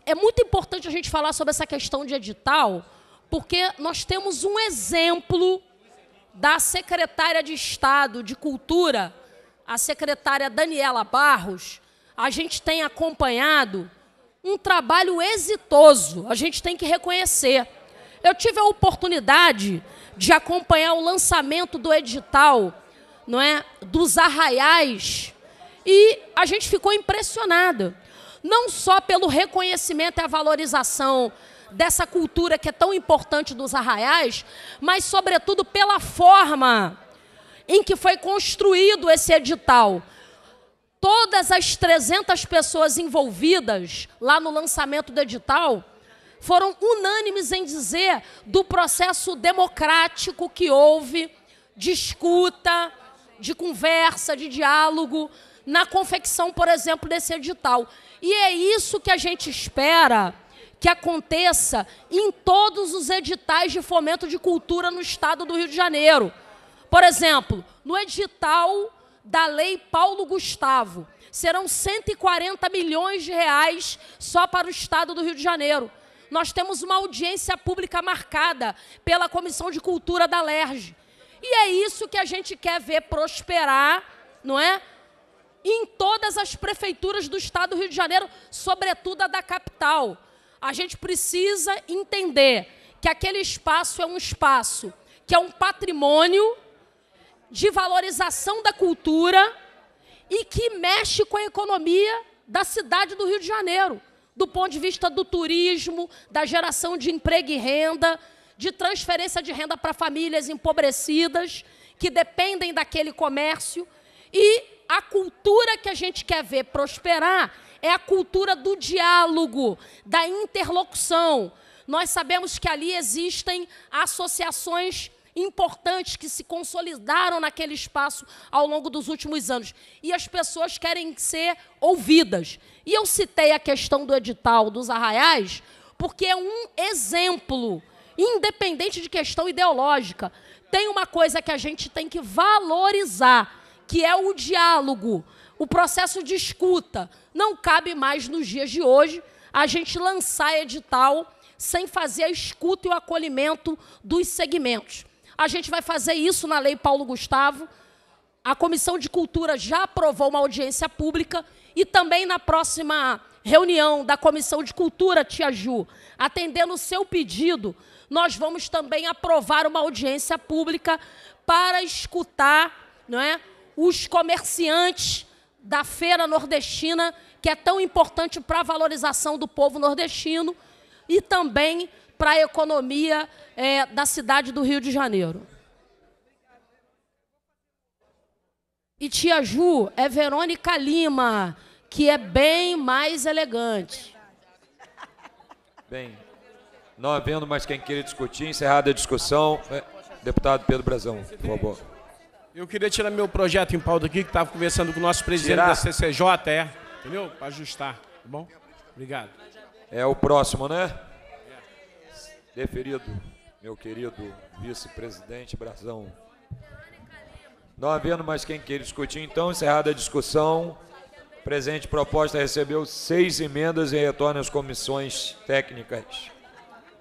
É muito importante a gente falar sobre essa questão de edital, porque nós temos um exemplo da secretária de Estado de Cultura, a secretária Daniela Barros, a gente tem acompanhado um trabalho exitoso, a gente tem que reconhecer. Eu tive a oportunidade de acompanhar o lançamento do edital, não é, dos arraiais, e a gente ficou impressionada, não só pelo reconhecimento e a valorização dessa cultura que é tão importante dos arraiais, mas sobretudo pela forma em que foi construído esse edital todas as 300 pessoas envolvidas lá no lançamento do edital foram unânimes em dizer do processo democrático que houve, de escuta, de conversa, de diálogo, na confecção, por exemplo, desse edital. E é isso que a gente espera que aconteça em todos os editais de fomento de cultura no estado do Rio de Janeiro. Por exemplo, no edital da Lei Paulo Gustavo. Serão 140 milhões de reais só para o Estado do Rio de Janeiro. Nós temos uma audiência pública marcada pela Comissão de Cultura da LERJ. E é isso que a gente quer ver prosperar, não é? Em todas as prefeituras do Estado do Rio de Janeiro, sobretudo a da capital. A gente precisa entender que aquele espaço é um espaço que é um patrimônio de valorização da cultura e que mexe com a economia da cidade do Rio de Janeiro, do ponto de vista do turismo, da geração de emprego e renda, de transferência de renda para famílias empobrecidas que dependem daquele comércio. E a cultura que a gente quer ver prosperar é a cultura do diálogo, da interlocução. Nós sabemos que ali existem associações importantes que se consolidaram naquele espaço ao longo dos últimos anos. E as pessoas querem ser ouvidas. E eu citei a questão do edital dos arraiais, porque é um exemplo, independente de questão ideológica. Tem uma coisa que a gente tem que valorizar, que é o diálogo, o processo de escuta. Não cabe mais nos dias de hoje a gente lançar edital sem fazer a escuta e o acolhimento dos segmentos. A gente vai fazer isso na Lei Paulo Gustavo. A Comissão de Cultura já aprovou uma audiência pública e também na próxima reunião da Comissão de Cultura, Tia Ju, atendendo o seu pedido, nós vamos também aprovar uma audiência pública para escutar não é, os comerciantes da feira nordestina, que é tão importante para a valorização do povo nordestino, e também para a economia é, da cidade do Rio de Janeiro. E tia Ju é Verônica Lima, que é bem mais elegante. Bem, não havendo mais quem queira discutir, encerrada a discussão, é, deputado Pedro Brazão, por favor. Eu queria tirar meu projeto em pauta aqui, que estava conversando com o nosso presidente tirar. da CCJ, é, entendeu? Para ajustar, tá bom? Obrigado. É o próximo, né? Deferido, meu querido vice-presidente Brazão. Não havendo mais quem queira discutir, então, encerrada a discussão. Presente proposta recebeu seis emendas e retorna às comissões técnicas.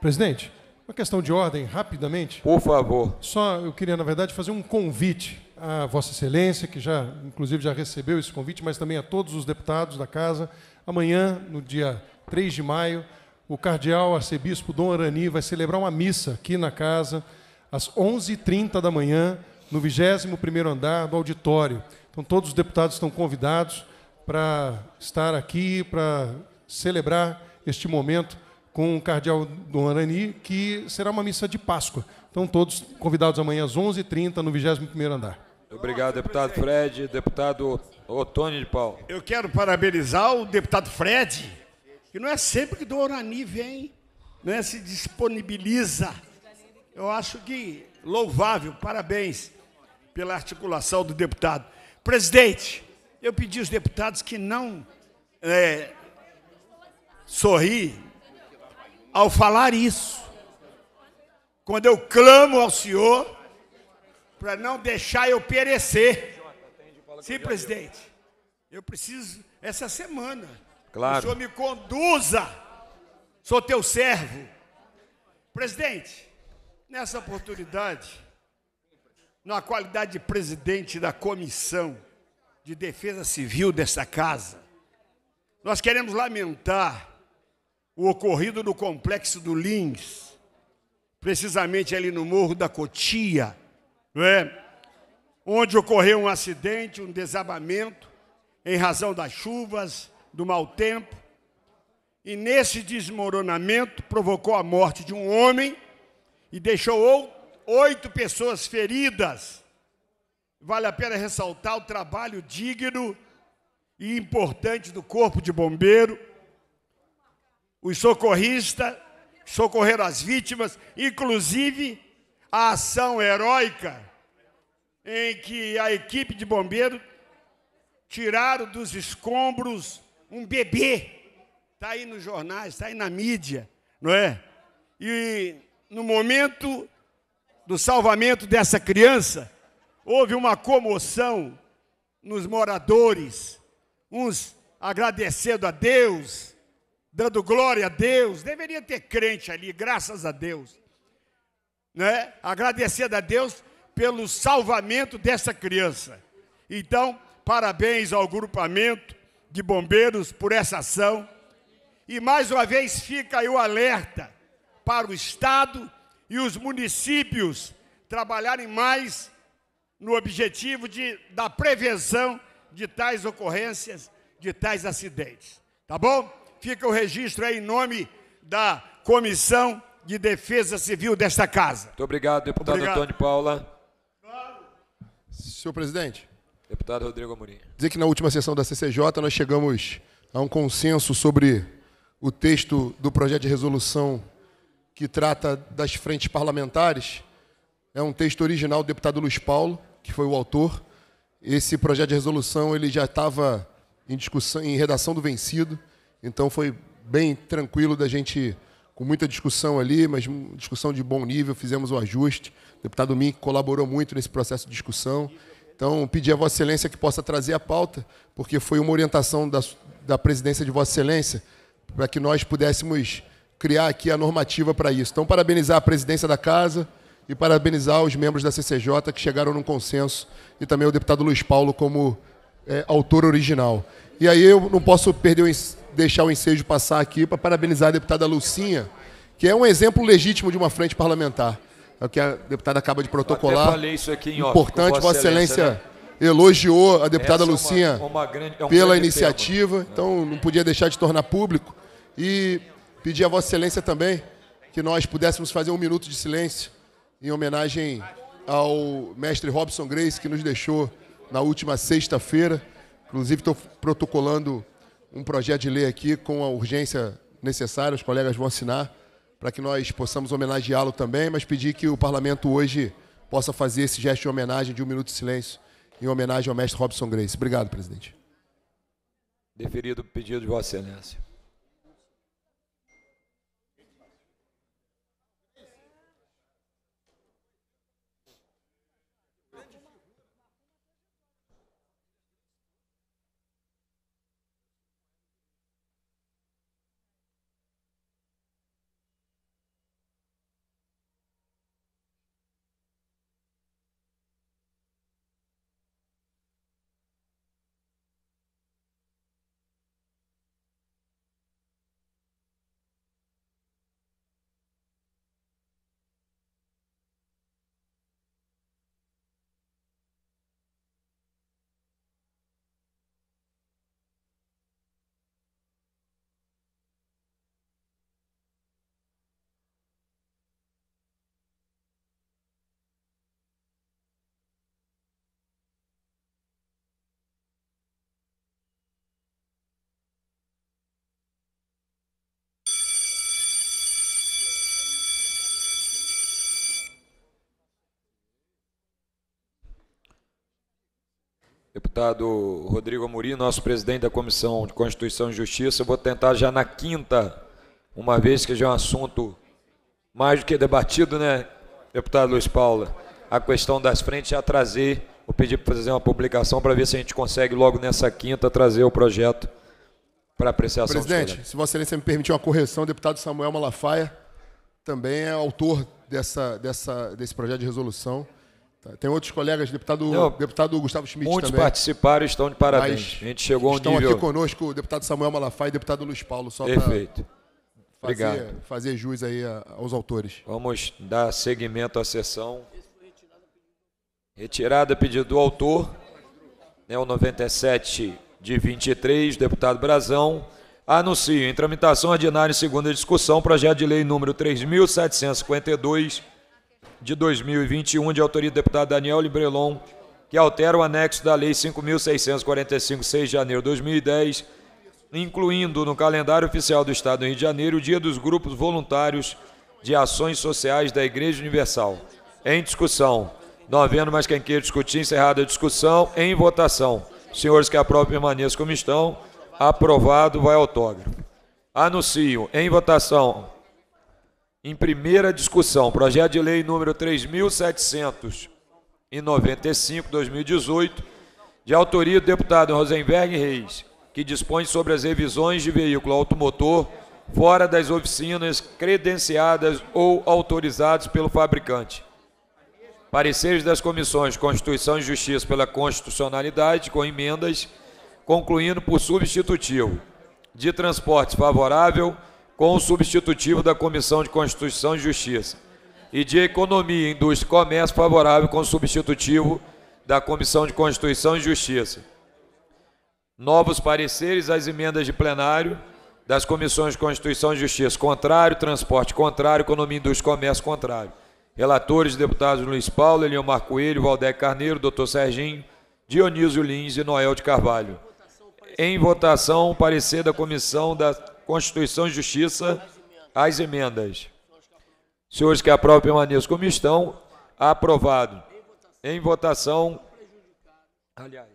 Presidente, uma questão de ordem, rapidamente. Por favor. Só eu queria, na verdade, fazer um convite à Vossa Excelência, que já, inclusive, já recebeu esse convite, mas também a todos os deputados da Casa. Amanhã, no dia 3 de maio, o cardeal arcebispo Dom Arani vai celebrar uma missa aqui na casa, às 11h30 da manhã, no 21º andar do auditório. Então, todos os deputados estão convidados para estar aqui, para celebrar este momento com o cardeal Dom Arani, que será uma missa de Páscoa. Então, todos convidados amanhã às 11h30, no 21º andar. Obrigado, deputado Fred. Deputado Otônio de Paulo. Eu quero parabenizar o deputado Fred e não é sempre que Orani vem, né, se disponibiliza. Eu acho que louvável, parabéns pela articulação do deputado. Presidente, eu pedi aos deputados que não é, sorri ao falar isso. Quando eu clamo ao senhor para não deixar eu perecer. Sim, presidente. Eu preciso, essa semana, Claro. O senhor me conduza. Sou teu servo. Presidente, nessa oportunidade, na qualidade de presidente da comissão de defesa civil dessa casa, nós queremos lamentar o ocorrido no complexo do Lins, precisamente ali no Morro da Cotia, é? onde ocorreu um acidente, um desabamento, em razão das chuvas, do mau tempo, e nesse desmoronamento provocou a morte de um homem e deixou oito pessoas feridas. Vale a pena ressaltar o trabalho digno e importante do Corpo de Bombeiro, os socorristas socorreram as vítimas, inclusive a ação heróica em que a equipe de bombeiro tiraram dos escombros um bebê. Está aí nos jornais, está aí na mídia, não é? E no momento do salvamento dessa criança, houve uma comoção nos moradores, uns agradecendo a Deus, dando glória a Deus. Deveria ter crente ali, graças a Deus. Né? Agradecendo a Deus pelo salvamento dessa criança. Então, parabéns ao grupamento, de Bombeiros por essa ação. E mais uma vez fica aí o alerta para o Estado e os municípios trabalharem mais no objetivo de, da prevenção de tais ocorrências, de tais acidentes. Tá bom? Fica o registro aí em nome da Comissão de Defesa Civil desta casa. Muito obrigado, deputado obrigado. Antônio Paula. Claro. Senhor presidente. Deputado Rodrigo Amorim. Dizer que na última sessão da CCJ nós chegamos a um consenso sobre o texto do projeto de resolução que trata das frentes parlamentares. É um texto original do deputado Luiz Paulo, que foi o autor. Esse projeto de resolução ele já estava em discussão, em redação do vencido, então foi bem tranquilo da gente com muita discussão ali, mas discussão de bom nível, fizemos o ajuste. O deputado Mink colaborou muito nesse processo de discussão. Então, pedi a Vossa Excelência que possa trazer a pauta, porque foi uma orientação da, da presidência de Vossa Excelência para que nós pudéssemos criar aqui a normativa para isso. Então, parabenizar a presidência da casa e parabenizar os membros da CCJ que chegaram num consenso e também o deputado Luiz Paulo como é, autor original. E aí eu não posso perder o, deixar o ensejo passar aqui para parabenizar a deputada Lucinha, que é um exemplo legítimo de uma frente parlamentar é o que a deputada acaba de protocolar. Eu falei isso aqui em Importante, Vossa Excelência, excelência né? elogiou a deputada Essa Lucinha é uma, uma grande, é um pela iniciativa, tema. então não podia deixar de tornar público. E pedir a Vossa Excelência também que nós pudéssemos fazer um minuto de silêncio em homenagem ao mestre Robson Grace, que nos deixou na última sexta-feira. Inclusive, estou protocolando um projeto de lei aqui com a urgência necessária, os colegas vão assinar para que nós possamos homenageá-lo também, mas pedir que o parlamento hoje possa fazer esse gesto de homenagem de um minuto de silêncio em homenagem ao mestre Robson Grace. Obrigado, presidente. Deferido o pedido de Vossa Excelência. Deputado Rodrigo Amorim, nosso presidente da Comissão de Constituição e Justiça, eu vou tentar já na quinta, uma vez que já é um assunto mais do que debatido, né, deputado Luiz Paula, a questão das frentes, já trazer, vou pedir para fazer uma publicação para ver se a gente consegue logo nessa quinta trazer o projeto para apreciação. Presidente, se Vossa Excelência me permitir uma correção, o deputado Samuel Malafaia também é autor dessa, dessa, desse projeto de resolução. Tá. Tem outros colegas, deputado, deputado Gustavo Schmidt muitos também. Muitos participaram e estão de parabéns. a gente chegou a um estão nível... Estão aqui conosco o deputado Samuel Malafaia e o deputado Luiz Paulo, só Perfeito. Fazer, Obrigado. fazer jus aí aos autores. Vamos dar seguimento à sessão. Retirada pedido do autor, né, o 97 de 23, deputado Brazão. Anuncio em tramitação ordinária em segunda discussão, projeto de lei número 3752 de 2021, de autoria do deputado Daniel Librelon, que altera o anexo da Lei 5.645, 6 de janeiro de 2010, incluindo no calendário oficial do Estado do Rio de Janeiro o Dia dos Grupos Voluntários de Ações Sociais da Igreja Universal. Em discussão. Não havendo mais quem queira discutir, encerrada a discussão. Em votação. Senhores que aprovam, permaneçam como estão. Aprovado, vai autógrafo. Anuncio em votação em primeira discussão, projeto de lei número 3795, 2018, de autoria do deputado Rosenberg Reis, que dispõe sobre as revisões de veículo automotor fora das oficinas credenciadas ou autorizadas pelo fabricante. Pareceres das comissões Constituição e Justiça pela Constitucionalidade, com emendas, concluindo por substitutivo. De transportes favorável, favorável com o substitutivo da Comissão de Constituição e Justiça, e de Economia, Indústria e Comércio favorável com o substitutivo da Comissão de Constituição e Justiça. Novos pareceres às emendas de plenário das comissões de Constituição e Justiça contrário, transporte contrário, economia, indústria e comércio contrário. Relatores, deputados Luiz Paulo, Eliomar Coelho, Valdec Carneiro, doutor Serginho, Dionísio Lins e Noel de Carvalho. Em votação, parecer da Comissão da Constituição e Justiça, as emendas. Senhores que aprovam permaneçam como estão. Aprovado. Em votação. Aliás.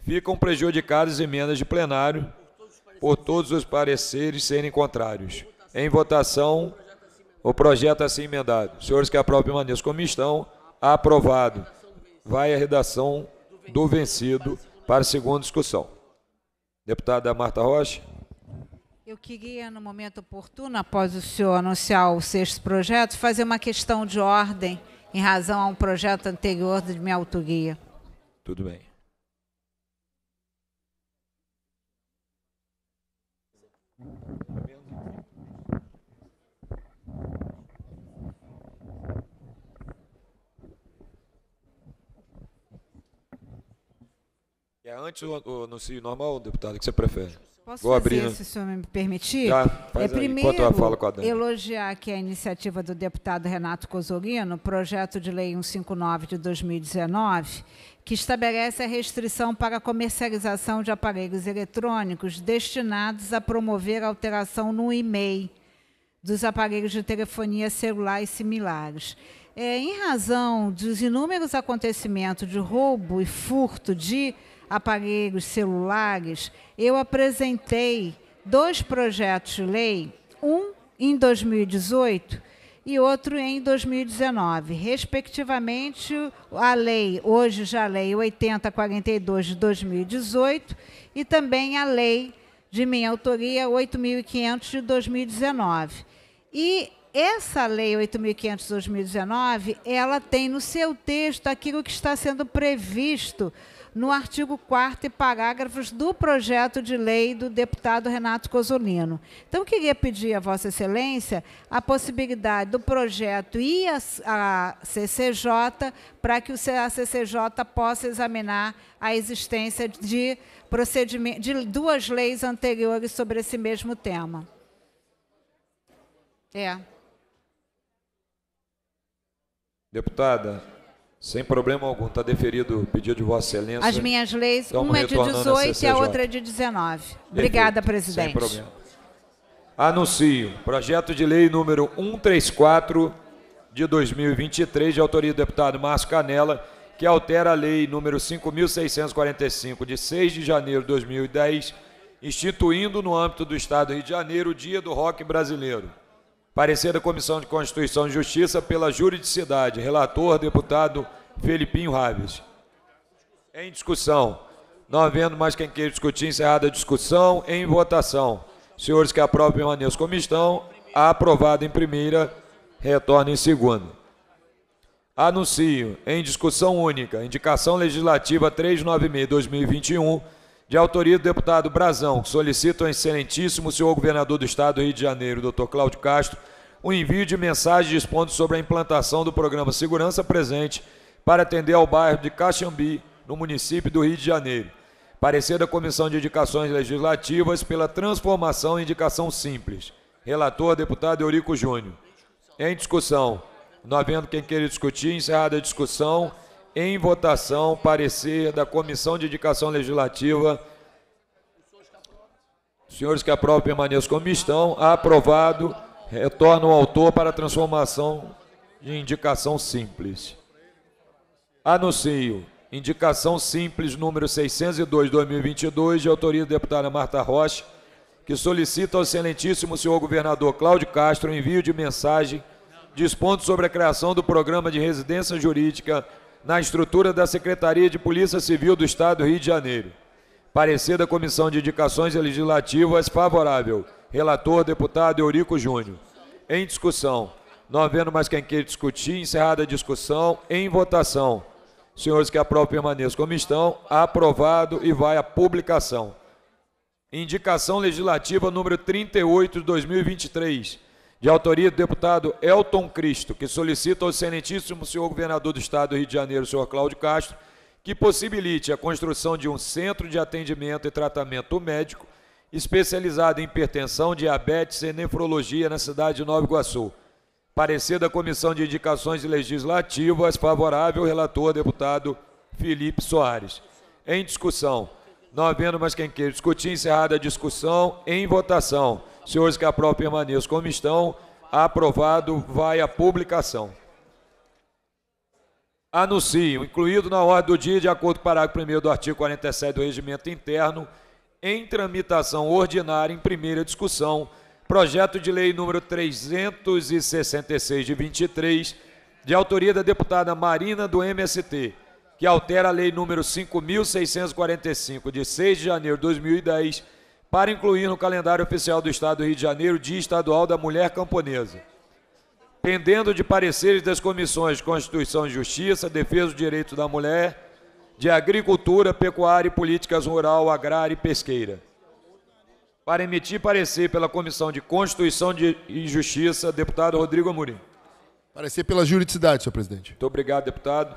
Ficam prejudicadas as emendas de plenário por todos os pareceres serem contrários. Em votação, o projeto assim emendado. Senhores que aprovam permaneçam como estão. Aprovado. Vai a redação do vencido para segunda discussão. Deputada Marta Rocha. Eu queria, no momento oportuno, após o senhor anunciar o sexto projeto, fazer uma questão de ordem em razão a um projeto anterior de minha autoria. Tudo bem. É antes ou, ou no CIO normal, deputado, que você prefere? Posso Vou fazer, abrir, né? se o senhor me permitir? Já, faz é, aí, primeiro, a fala com a Dani. elogiar aqui a iniciativa do deputado Renato Cozolino, projeto de lei 159 de 2019, que estabelece a restrição para a comercialização de aparelhos eletrônicos destinados a promover alteração no e-mail dos aparelhos de telefonia celular e similares. É, em razão dos inúmeros acontecimentos de roubo e furto de aparelhos celulares, eu apresentei dois projetos de lei, um em 2018 e outro em 2019, respectivamente a lei, hoje já a lei 8042 de 2018 e também a lei de minha autoria 8500 de 2019. E essa lei 8500 de 2019, ela tem no seu texto aquilo que está sendo previsto no artigo 4 e parágrafos do projeto de lei do deputado Renato Cosolino. Então, queria pedir a Vossa Excelência a possibilidade do projeto e a, a CCJ para que a CCJ possa examinar a existência de, procedimento, de duas leis anteriores sobre esse mesmo tema. É. Deputada, sem problema algum, está deferido o pedido de Vossa Excelência. As minhas leis, Estamos uma é de 18 e a outra é de 19. Obrigada, Perfeito, presidente. Sem problema. Anuncio. Projeto de lei número 134 de 2023, de autoria do deputado Márcio Canela, que altera a lei número 5.645, de 6 de janeiro de 2010, instituindo no âmbito do Estado do Rio de Janeiro o Dia do Rock Brasileiro. Parecer da Comissão de Constituição e Justiça pela juridicidade. Relator, deputado Felipinho Raves. Em discussão. Não havendo mais quem queira discutir, encerrada a discussão. Em votação. Senhores que o anexo como estão. Aprovado em primeira, retorna em segunda. Anuncio, em discussão única, indicação legislativa 396-2021, de autoria do deputado Brazão, solicito ao excelentíssimo senhor governador do Estado do Rio de Janeiro, doutor Cláudio Castro, um envio de mensagem dispondo sobre a implantação do programa Segurança Presente para atender ao bairro de Caxambi, no município do Rio de Janeiro. Parecer da Comissão de Indicações Legislativas pela transformação em indicação simples. Relator, deputado Eurico Júnior. Em discussão. Não havendo quem queira discutir, encerrada a discussão em votação parecer da Comissão de Indicação Legislativa. Senhores que aprovam permaneçam como estão. Aprovado. Retorna o autor para transformação de indicação simples. Anuncio. Indicação simples número 602/2022 de autoria da deputada Marta Rocha, que solicita ao excelentíssimo senhor governador Cláudio Castro o envio de mensagem dispondo sobre a criação do programa de residência jurídica na estrutura da Secretaria de Polícia Civil do Estado do Rio de Janeiro. Parecer da Comissão de Indicações Legislativas favorável. Relator, deputado Eurico Júnior. Em discussão. Não havendo mais quem queira discutir, encerrada a discussão, em votação. Senhores que aprovam, permaneçam como estão. Aprovado e vai à publicação. Indicação Legislativa número 38 de 2023 de autoria do deputado Elton Cristo, que solicita ao excelentíssimo senhor governador do estado do Rio de Janeiro, senhor Cláudio Castro, que possibilite a construção de um centro de atendimento e tratamento médico especializado em hipertensão, diabetes e nefrologia na cidade de Nova Iguaçu. Parecer da Comissão de Indicações Legislativas favorável, relator deputado Felipe Soares. Em discussão. Não havendo mais quem queira discutir, encerrada a discussão. Em votação. Senhores que aprovam, permaneçam como estão. Aprovado, vai à publicação. Anuncio, incluído na ordem do dia, de acordo com o parágrafo 1 do artigo 47 do Regimento Interno, em tramitação ordinária em primeira discussão, projeto de lei número 366 de 23, de autoria da deputada Marina do MST, que altera a lei número 5645 de 6 de janeiro de 2010 para incluir no calendário oficial do Estado do Rio de Janeiro o Dia Estadual da Mulher Camponesa. Pendendo de pareceres das comissões de Constituição e Justiça, Defesa dos Direitos da Mulher, de Agricultura, Pecuária e Políticas Rural, Agrária e Pesqueira. Para emitir parecer pela Comissão de Constituição e Justiça, deputado Rodrigo Amorim. Parecer pela juridicidade, senhor presidente. Muito obrigado, deputado.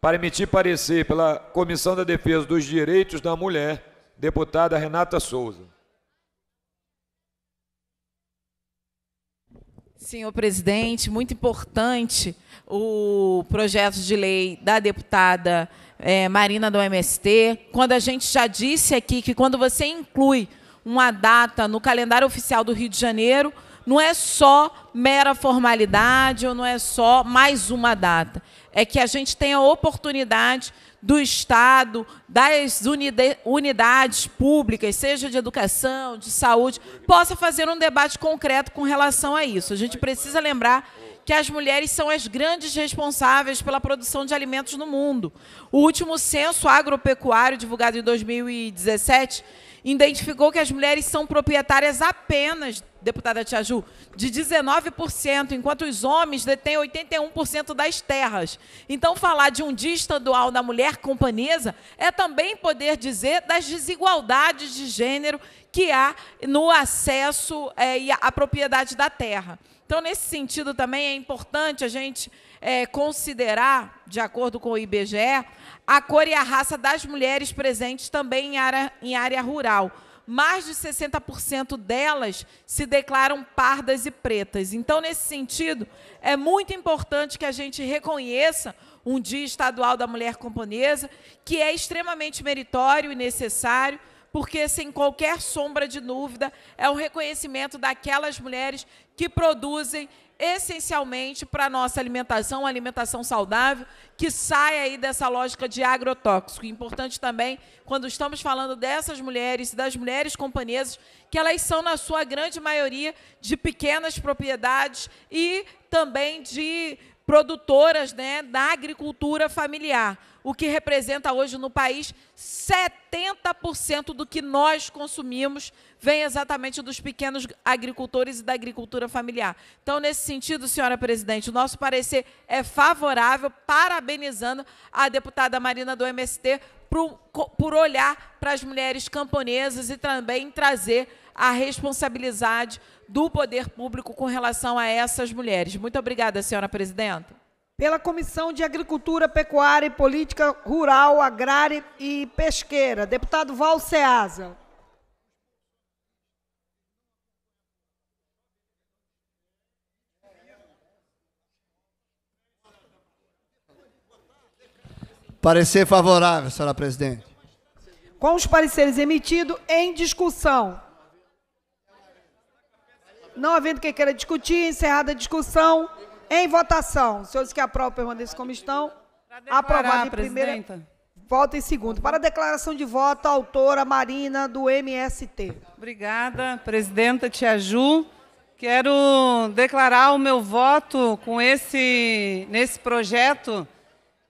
Para emitir parecer pela Comissão da Defesa dos Direitos da Mulher, deputada Renata Souza. Senhor presidente, muito importante o projeto de lei da deputada é, Marina do MST. Quando a gente já disse aqui que quando você inclui uma data no calendário oficial do Rio de Janeiro, não é só mera formalidade ou não é só mais uma data. É que a gente tem a oportunidade do Estado, das unidades públicas, seja de educação, de saúde, possa fazer um debate concreto com relação a isso. A gente precisa lembrar que as mulheres são as grandes responsáveis pela produção de alimentos no mundo. O último censo agropecuário, divulgado em 2017, identificou que as mulheres são proprietárias apenas, deputada Tiaju, de 19%, enquanto os homens detêm 81% das terras. Então, falar de um dia estadual da mulher camponesa é também poder dizer das desigualdades de gênero que há no acesso é, e à propriedade da terra. Então, nesse sentido, também é importante a gente é, considerar, de acordo com o IBGE, a cor e a raça das mulheres presentes também em área, em área rural. Mais de 60% delas se declaram pardas e pretas. Então, nesse sentido, é muito importante que a gente reconheça um Dia Estadual da Mulher Componesa, que é extremamente meritório e necessário porque sem qualquer sombra de dúvida, é um reconhecimento daquelas mulheres que produzem essencialmente para a nossa alimentação, uma alimentação saudável, que sai aí dessa lógica de agrotóxico. Importante também, quando estamos falando dessas mulheres, das mulheres companheiras, que elas são, na sua grande maioria, de pequenas propriedades e também de produtoras né, da agricultura familiar o que representa hoje no país 70% do que nós consumimos vem exatamente dos pequenos agricultores e da agricultura familiar. Então, nesse sentido, senhora presidente, o nosso parecer é favorável, parabenizando a deputada Marina do MST por, olhar para as mulheres camponesas e também trazer a responsabilidade do poder público com relação a essas mulheres. Muito obrigada, senhora presidenta pela Comissão de Agricultura, Pecuária e Política Rural, Agrária e Pesqueira, deputado Val Ceasa. Parecer favorável, senhora presidente. Com os pareceres emitidos em discussão. Não havendo quem queira discutir, encerrada a discussão. Em votação, senhores que aprovam permaneçam como estão. Aprovado em primeira. Voto em segundo. Para a declaração de voto, a autora Marina, do MST. Obrigada, presidenta Tia Ju. Quero declarar o meu voto com esse, nesse projeto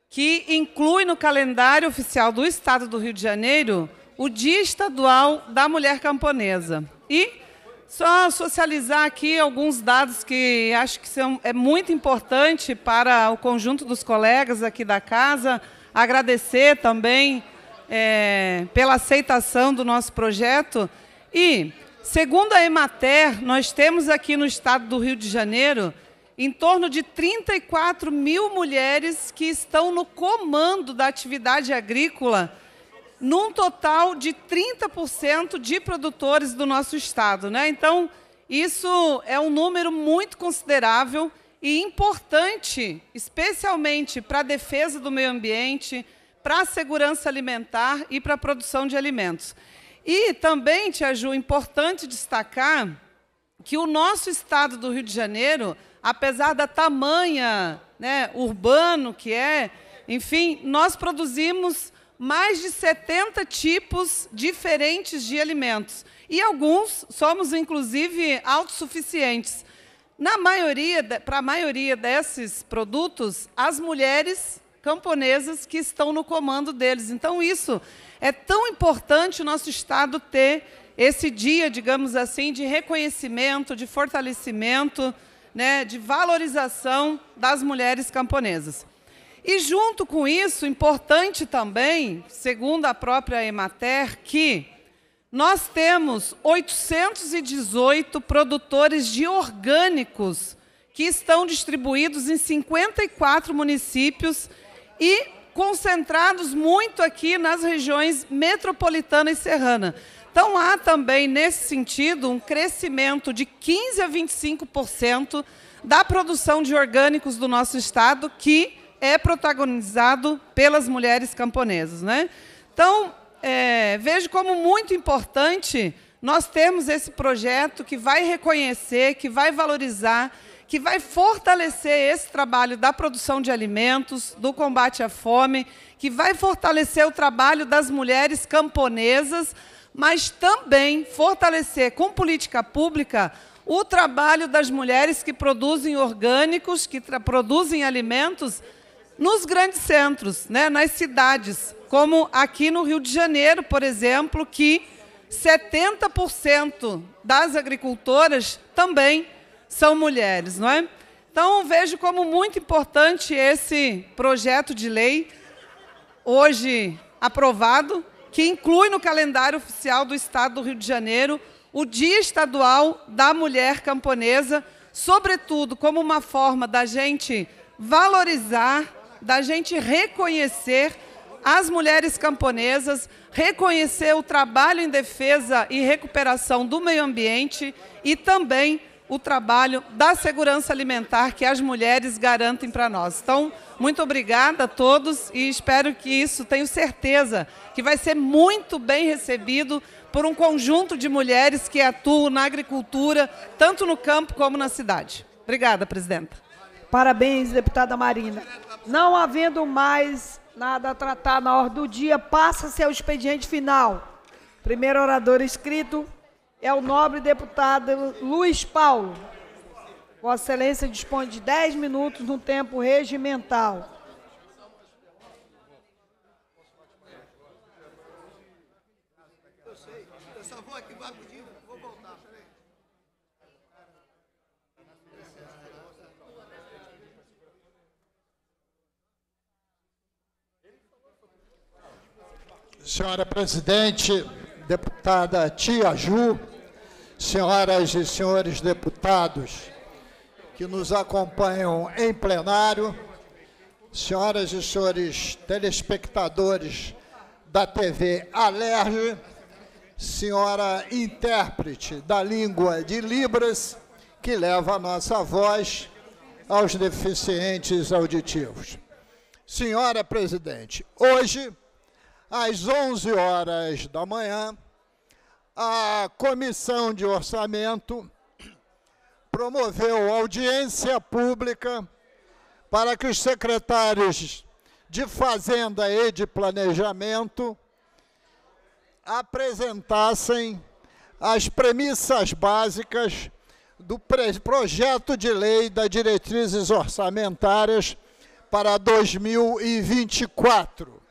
que inclui no calendário oficial do Estado do Rio de Janeiro o Dia Estadual da Mulher Camponesa. E só socializar aqui alguns dados que acho que são, é muito importante para o conjunto dos colegas aqui da casa. Agradecer também é, pela aceitação do nosso projeto. E, segundo a Emater, nós temos aqui no estado do Rio de Janeiro em torno de 34 mil mulheres que estão no comando da atividade agrícola num total de 30% de produtores do nosso estado. Né? Então, isso é um número muito considerável e importante, especialmente para a defesa do meio ambiente, para a segurança alimentar e para a produção de alimentos. E também, Tia Ju, importante destacar que o nosso estado do Rio de Janeiro, apesar da tamanha né, urbano que é, enfim, nós produzimos mais de 70 tipos diferentes de alimentos. E alguns somos, inclusive, autossuficientes. Na maioria, para a maioria desses produtos, as mulheres camponesas que estão no comando deles. Então, isso é tão importante o nosso Estado ter esse dia, digamos assim, de reconhecimento, de fortalecimento, né, de valorização das mulheres camponesas. E junto com isso, importante também, segundo a própria Emater, que nós temos 818 produtores de orgânicos que estão distribuídos em 54 municípios e concentrados muito aqui nas regiões metropolitana e serrana. Então, há também, nesse sentido, um crescimento de 15% a 25% da produção de orgânicos do nosso estado que é protagonizado pelas mulheres camponesas. Né? Então, é, vejo como muito importante nós termos esse projeto que vai reconhecer, que vai valorizar, que vai fortalecer esse trabalho da produção de alimentos, do combate à fome, que vai fortalecer o trabalho das mulheres camponesas, mas também fortalecer com política pública o trabalho das mulheres que produzem orgânicos, que produzem alimentos nos grandes centros, né, nas cidades, como aqui no Rio de Janeiro, por exemplo, que 70% das agricultoras também são mulheres, não é? Então, vejo como muito importante esse projeto de lei, hoje aprovado, que inclui no calendário oficial do Estado do Rio de Janeiro o Dia Estadual da Mulher Camponesa, sobretudo como uma forma da gente valorizar da gente reconhecer as mulheres camponesas, reconhecer o trabalho em defesa e recuperação do meio ambiente e também o trabalho da segurança alimentar que as mulheres garantem para nós. Então, muito obrigada a todos e espero que isso, tenho certeza, que vai ser muito bem recebido por um conjunto de mulheres que atuam na agricultura, tanto no campo como na cidade. Obrigada, presidenta. Parabéns, deputada Marina. Não havendo mais nada a tratar na ordem do dia, passa-se ao expediente final. Primeiro orador escrito é o nobre deputado Luiz Paulo. Vossa Excelência dispõe de 10 minutos no tempo regimental. Senhora presidente, deputada Tia Ju, senhoras e senhores deputados que nos acompanham em plenário, senhoras e senhores telespectadores da TV Alerj, senhora intérprete da língua de Libras, que leva a nossa voz aos deficientes auditivos. Senhora presidente, hoje às 11 horas da manhã, a Comissão de Orçamento promoveu audiência pública para que os secretários de Fazenda e de Planejamento apresentassem as premissas básicas do projeto de lei das diretrizes orçamentárias para 2024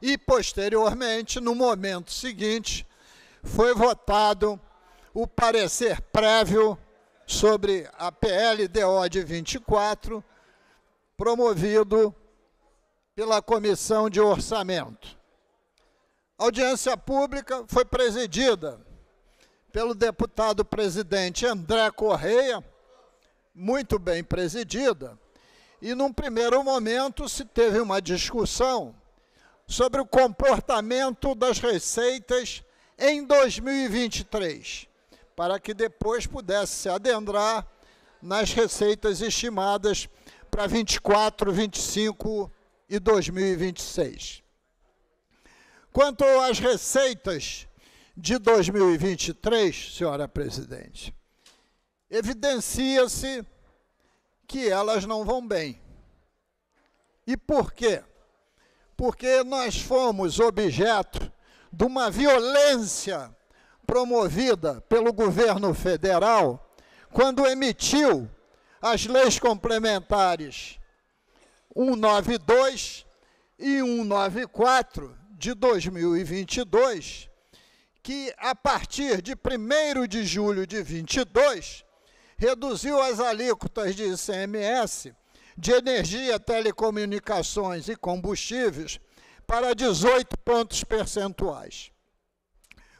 e, posteriormente, no momento seguinte, foi votado o parecer prévio sobre a PLDO de 24, promovido pela Comissão de Orçamento. A audiência pública foi presidida pelo deputado presidente André Correia, muito bem presidida, e num primeiro momento se teve uma discussão sobre o comportamento das receitas em 2023, para que depois pudesse se adentrar nas receitas estimadas para 24, 25 e 2026. Quanto às receitas de 2023, senhora presidente, evidencia-se que elas não vão bem. E por quê? porque nós fomos objeto de uma violência promovida pelo governo federal quando emitiu as leis complementares 192 e 194 de 2022, que a partir de 1 de julho de 22 reduziu as alíquotas de ICMS de energia, telecomunicações e combustíveis para 18 pontos percentuais.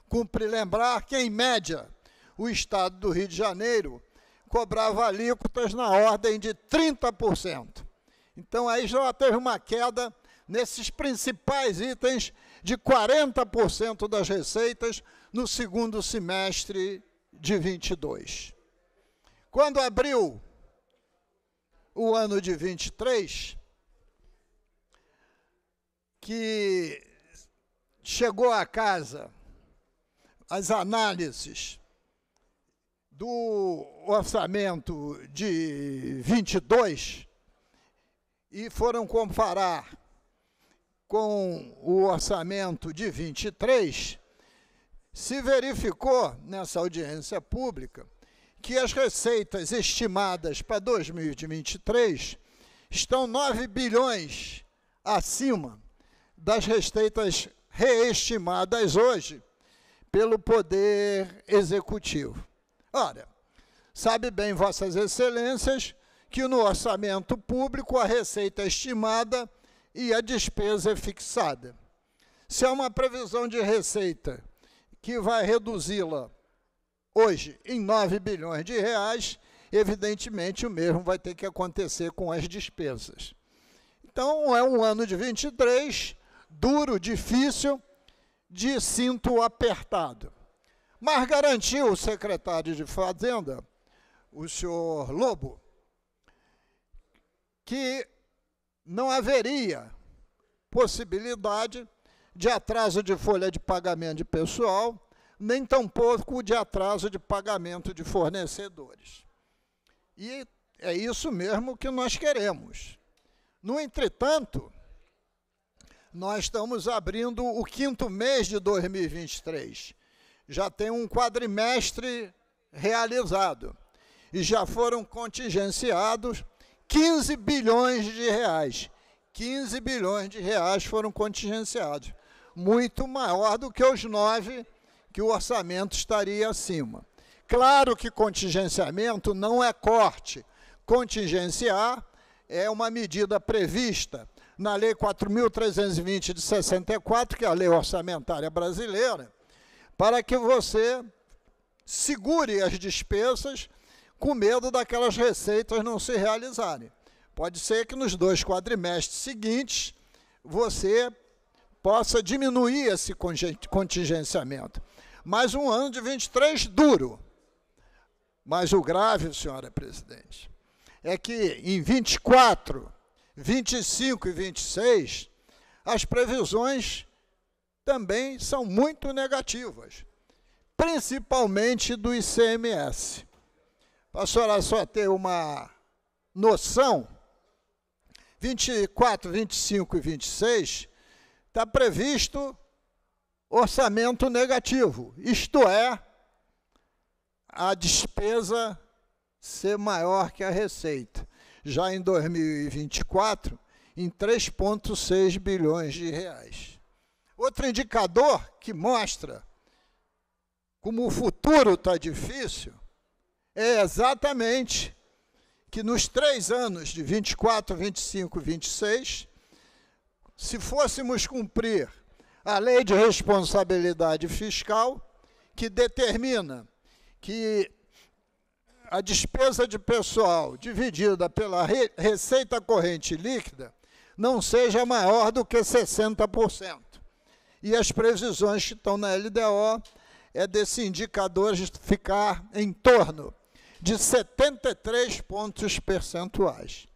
Cumpre lembrar que, em média, o Estado do Rio de Janeiro cobrava alíquotas na ordem de 30%. Então, aí já teve uma queda nesses principais itens de 40% das receitas no segundo semestre de 22. Quando abriu o ano de 23, que chegou a casa as análises do orçamento de 22 e foram comparar com o orçamento de 23, se verificou nessa audiência pública que as receitas estimadas para 2023 estão 9 bilhões acima das receitas reestimadas hoje pelo Poder Executivo. Ora, sabe bem Vossas Excelências que no orçamento público a receita é estimada e a despesa é fixada. Se há uma previsão de receita que vai reduzi-la hoje em 9 bilhões de reais, evidentemente o mesmo vai ter que acontecer com as despesas. Então é um ano de 23, duro, difícil, de cinto apertado. Mas garantiu o secretário de Fazenda, o senhor Lobo, que não haveria possibilidade de atraso de folha de pagamento de pessoal nem tampouco de atraso de pagamento de fornecedores. E é isso mesmo que nós queremos. No entretanto, nós estamos abrindo o quinto mês de 2023. Já tem um quadrimestre realizado e já foram contingenciados 15 bilhões de reais. 15 bilhões de reais foram contingenciados, muito maior do que os 9 que o orçamento estaria acima. Claro que contingenciamento não é corte. Contingenciar é uma medida prevista na Lei 4.320 de 64, que é a lei orçamentária brasileira, para que você segure as despesas com medo daquelas receitas não se realizarem. Pode ser que nos dois quadrimestres seguintes você possa diminuir esse contingenciamento. Mais um ano de 23 duro. Mas o grave, senhora presidente, é que em 24, 25 e 26, as previsões também são muito negativas, principalmente do ICMS. Para a senhora é só ter uma noção, 24, 25 e 26 está previsto orçamento negativo, isto é, a despesa ser maior que a receita. Já em 2024, em 3,6 bilhões de reais. Outro indicador que mostra como o futuro está difícil é exatamente que nos três anos de 24, 25 26, se fôssemos cumprir a Lei de Responsabilidade Fiscal, que determina que a despesa de pessoal dividida pela receita corrente líquida não seja maior do que 60%. E as previsões que estão na LDO é desse indicador ficar em torno de 73 pontos percentuais.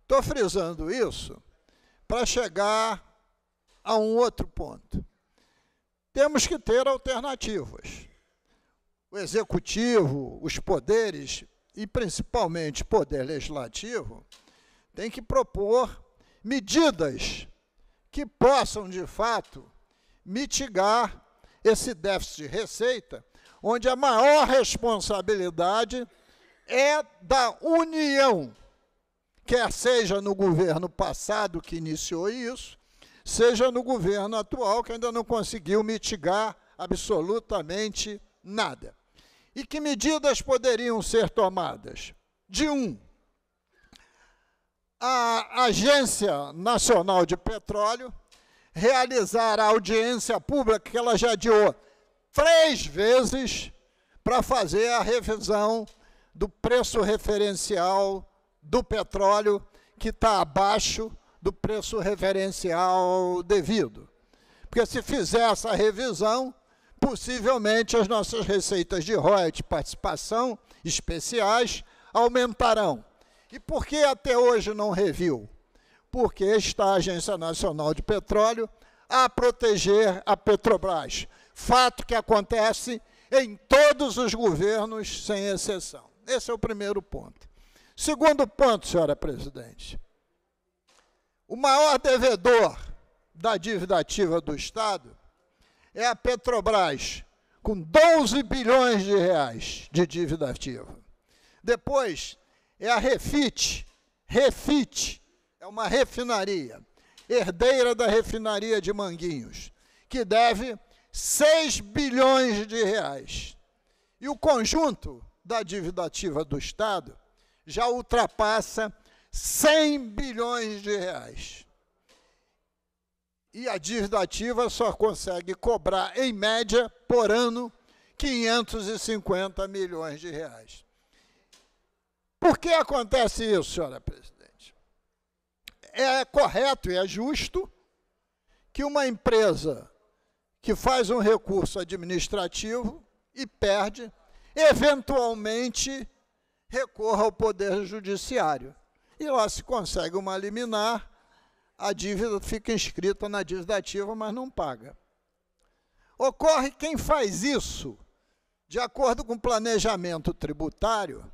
Estou frisando isso para chegar a um outro ponto. Temos que ter alternativas. O executivo, os poderes e principalmente o poder legislativo tem que propor medidas que possam de fato mitigar esse déficit de receita, onde a maior responsabilidade é da União, quer seja no governo passado que iniciou isso, seja no governo atual, que ainda não conseguiu mitigar absolutamente nada. E que medidas poderiam ser tomadas? De um, a Agência Nacional de Petróleo realizar a audiência pública que ela já adiou três vezes para fazer a revisão do preço referencial do petróleo que está abaixo do preço referencial devido. Porque se fizer essa revisão, possivelmente as nossas receitas de royalties participação especiais aumentarão. E por que até hoje não reviu? Porque está a Agência Nacional de Petróleo a proteger a Petrobras. Fato que acontece em todos os governos, sem exceção. Esse é o primeiro ponto. Segundo ponto, senhora presidente o maior devedor da dívida ativa do Estado é a Petrobras, com 12 bilhões de reais de dívida ativa. Depois é a Refit, Refit é uma refinaria, herdeira da refinaria de Manguinhos, que deve 6 bilhões de reais. E o conjunto da dívida ativa do Estado já ultrapassa 100 bilhões de reais. E a dívida ativa só consegue cobrar, em média, por ano, 550 milhões de reais. Por que acontece isso, senhora presidente? É correto e é justo que uma empresa que faz um recurso administrativo e perde, eventualmente recorra ao Poder Judiciário. E lá se consegue uma liminar, a dívida fica inscrita na dívida ativa, mas não paga. Ocorre quem faz isso, de acordo com o planejamento tributário,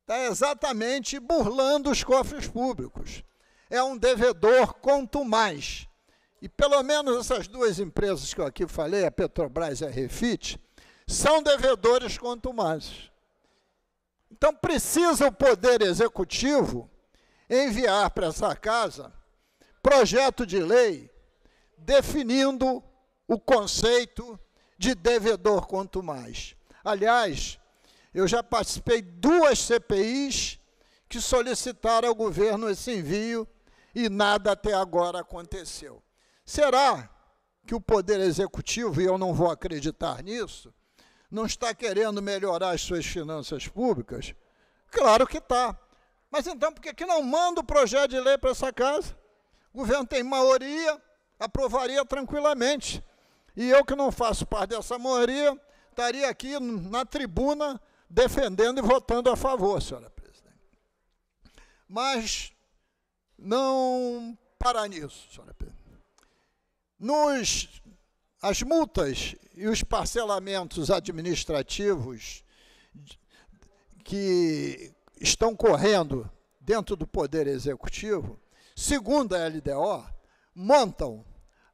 está exatamente burlando os cofres públicos. É um devedor quanto mais. E pelo menos essas duas empresas que eu aqui falei, a Petrobras e a Refit, são devedores quanto mais. Então, precisa o Poder Executivo enviar para essa casa projeto de lei definindo o conceito de devedor quanto mais. Aliás, eu já participei duas CPIs que solicitaram ao governo esse envio e nada até agora aconteceu. Será que o Poder Executivo, e eu não vou acreditar nisso, não está querendo melhorar as suas finanças públicas? Claro que está. Mas então por que, que não manda o projeto de lei para essa casa? O governo tem maioria, aprovaria tranquilamente. E eu que não faço parte dessa maioria, estaria aqui na tribuna defendendo e votando a favor, senhora presidente. Mas não para nisso, senhora presidente. Nos as multas e os parcelamentos administrativos que estão correndo dentro do Poder Executivo, segundo a LDO, montam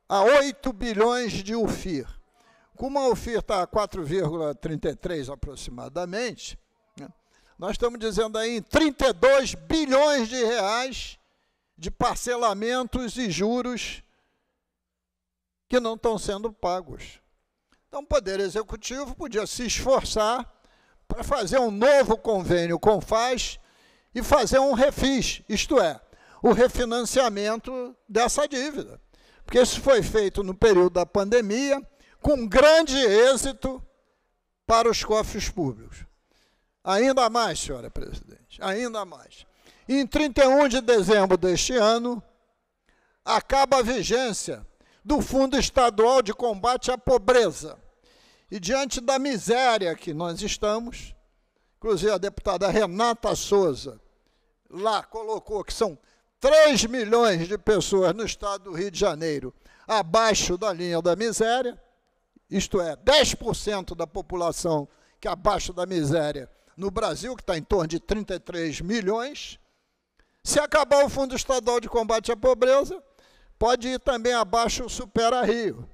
a 8 bilhões de UFIR. Como a UFIR está a 4,33 aproximadamente, né, nós estamos dizendo aí em 32 bilhões de reais de parcelamentos e juros que não estão sendo pagos. Então, o Poder Executivo podia se esforçar para fazer um novo convênio com FAS e fazer um refis, isto é, o refinanciamento dessa dívida. Porque isso foi feito no período da pandemia, com grande êxito para os cofres públicos. Ainda mais, senhora presidente, ainda mais. Em 31 de dezembro deste ano, acaba a vigência do Fundo Estadual de Combate à Pobreza. E diante da miséria que nós estamos, inclusive a deputada Renata Souza lá colocou que são 3 milhões de pessoas no estado do Rio de Janeiro abaixo da linha da miséria, isto é, 10% da população que é abaixo da miséria no Brasil, que está em torno de 33 milhões. Se acabar o Fundo Estadual de Combate à Pobreza, pode ir também abaixo o supera Rio.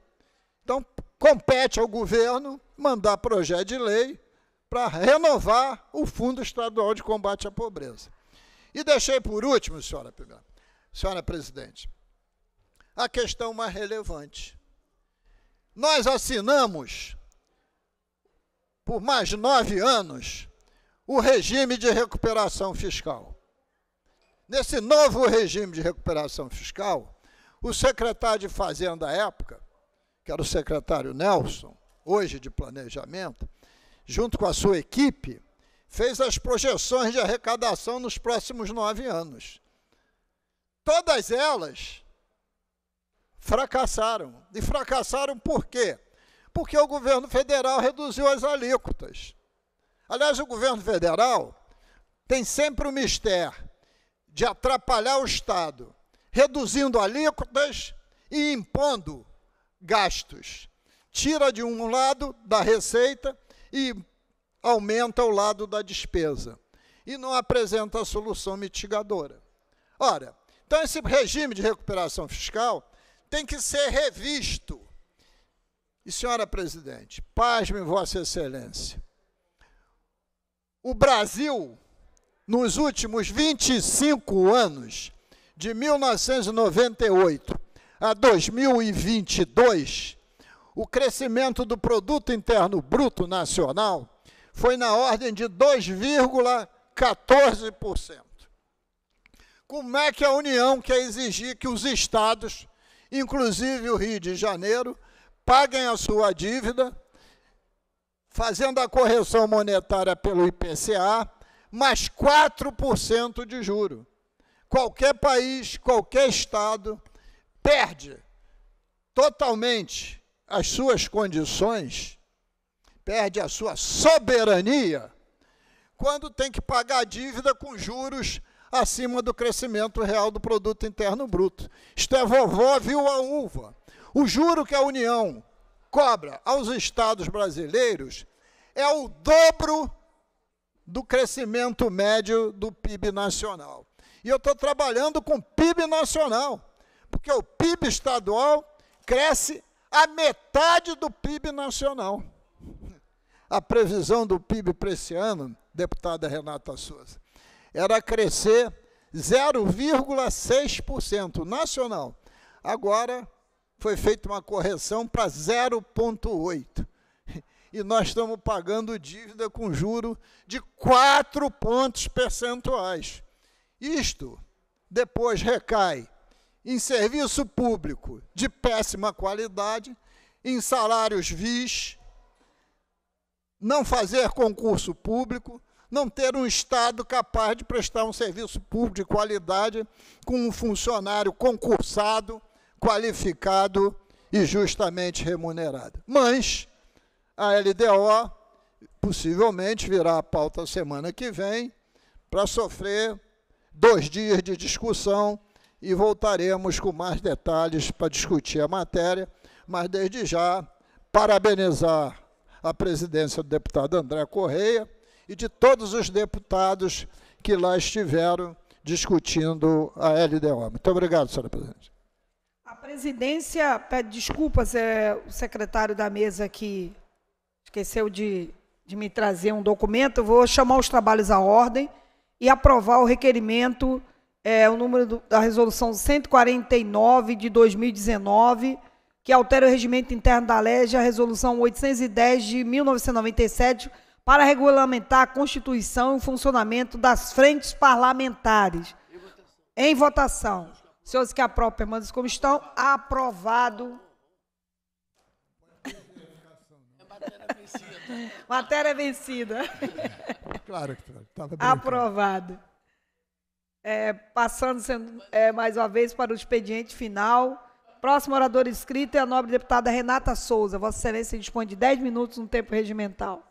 Então, compete ao governo mandar projeto de lei para renovar o Fundo Estadual de Combate à Pobreza. E deixei por último, senhora, senhora presidente, a questão mais relevante. Nós assinamos, por mais nove anos, o regime de recuperação fiscal. Nesse novo regime de recuperação fiscal, o secretário de Fazenda à época, que era o secretário Nelson, hoje de Planejamento, junto com a sua equipe, fez as projeções de arrecadação nos próximos nove anos. Todas elas fracassaram. E fracassaram por quê? Porque o governo federal reduziu as alíquotas. Aliás, o governo federal tem sempre o mistério de atrapalhar o Estado reduzindo alíquotas e impondo gastos. Tira de um lado da receita e aumenta o lado da despesa. E não apresenta solução mitigadora. Ora, então esse regime de recuperação fiscal tem que ser revisto. E, senhora presidente, pasme Vossa Excelência. O Brasil, nos últimos 25 anos, de 1998 a 2022, o crescimento do produto interno bruto nacional foi na ordem de 2,14%. Como é que a União quer exigir que os estados, inclusive o Rio de Janeiro, paguem a sua dívida, fazendo a correção monetária pelo IPCA, mais 4% de juro qualquer país, qualquer estado, perde totalmente as suas condições, perde a sua soberania, quando tem que pagar a dívida com juros acima do crescimento real do produto interno bruto. Isto é vovó viu a uva. O juro que a União cobra aos estados brasileiros é o dobro do crescimento médio do PIB nacional. E eu estou trabalhando com PIB nacional, porque o PIB estadual cresce a metade do PIB nacional. A previsão do PIB para esse ano, deputada Renata Souza, era crescer 0,6% nacional. Agora foi feita uma correção para 0,8%. E nós estamos pagando dívida com juro de 4 pontos percentuais. Isto depois recai em serviço público de péssima qualidade, em salários vis, não fazer concurso público, não ter um Estado capaz de prestar um serviço público de qualidade com um funcionário concursado, qualificado e justamente remunerado. Mas a LDO possivelmente virá à pauta semana que vem para sofrer dois dias de discussão e voltaremos com mais detalhes para discutir a matéria, mas desde já parabenizar a presidência do deputado André Correia e de todos os deputados que lá estiveram discutindo a LDO. Muito obrigado, senhora presidente. A presidência pede desculpas, é, o secretário da mesa que esqueceu de, de me trazer um documento. vou chamar os trabalhos à ordem e aprovar o requerimento, é, o número do, da resolução 149 de 2019, que altera o regimento interno da LEG, a resolução 810 de 1997, para regulamentar a constituição e o funcionamento das frentes parlamentares. Em votação. Em votação. Senhores que aprovem, permaneçam como estão. Aprovado. (laughs) Matéria vencida. (laughs) Claro que estava Aprovado. É, passando sendo, é, mais uma vez para o expediente final. Próximo orador inscrito é a nobre deputada Renata Souza. Vossa Excelência dispõe de 10 minutos no tempo regimental.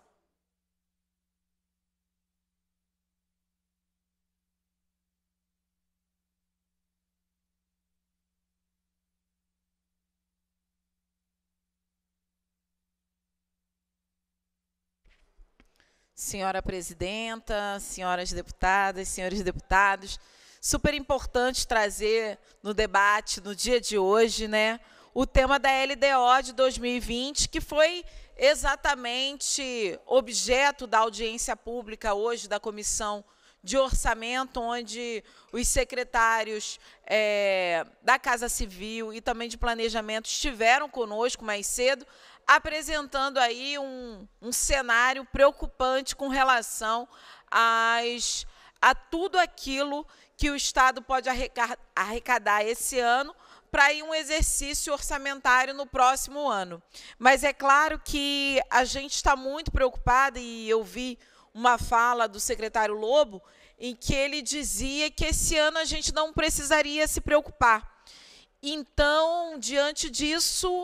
senhora presidenta, senhoras deputadas, senhores deputados. Super importante trazer no debate, no dia de hoje, né, o tema da LDO de 2020, que foi exatamente objeto da audiência pública hoje da Comissão de Orçamento, onde os secretários é, da Casa Civil e também de Planejamento estiveram conosco mais cedo, apresentando aí um, um cenário preocupante com relação às, a tudo aquilo que o Estado pode arrecadar esse ano para ir um exercício orçamentário no próximo ano. Mas é claro que a gente está muito preocupada, e eu vi uma fala do secretário Lobo, em que ele dizia que esse ano a gente não precisaria se preocupar. Então, diante disso,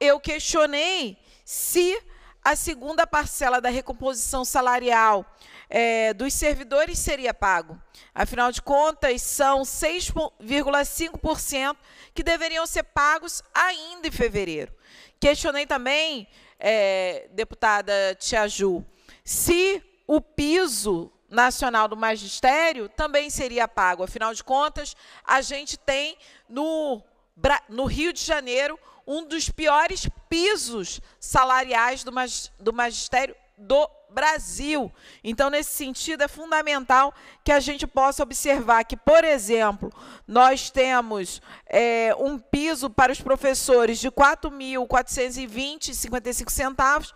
eu questionei se a segunda parcela da recomposição salarial é, dos servidores seria pago. Afinal de contas, são 6,5% que deveriam ser pagos ainda em fevereiro. Questionei também, é, deputada Tiaju, se o piso nacional do magistério também seria pago. Afinal de contas, a gente tem no, no Rio de Janeiro um dos piores pisos salariais do, magistério do Brasil. Então, nesse sentido, é fundamental que a gente possa observar que, por exemplo, nós temos é, um piso para os professores de R$ 4.420,55 centavos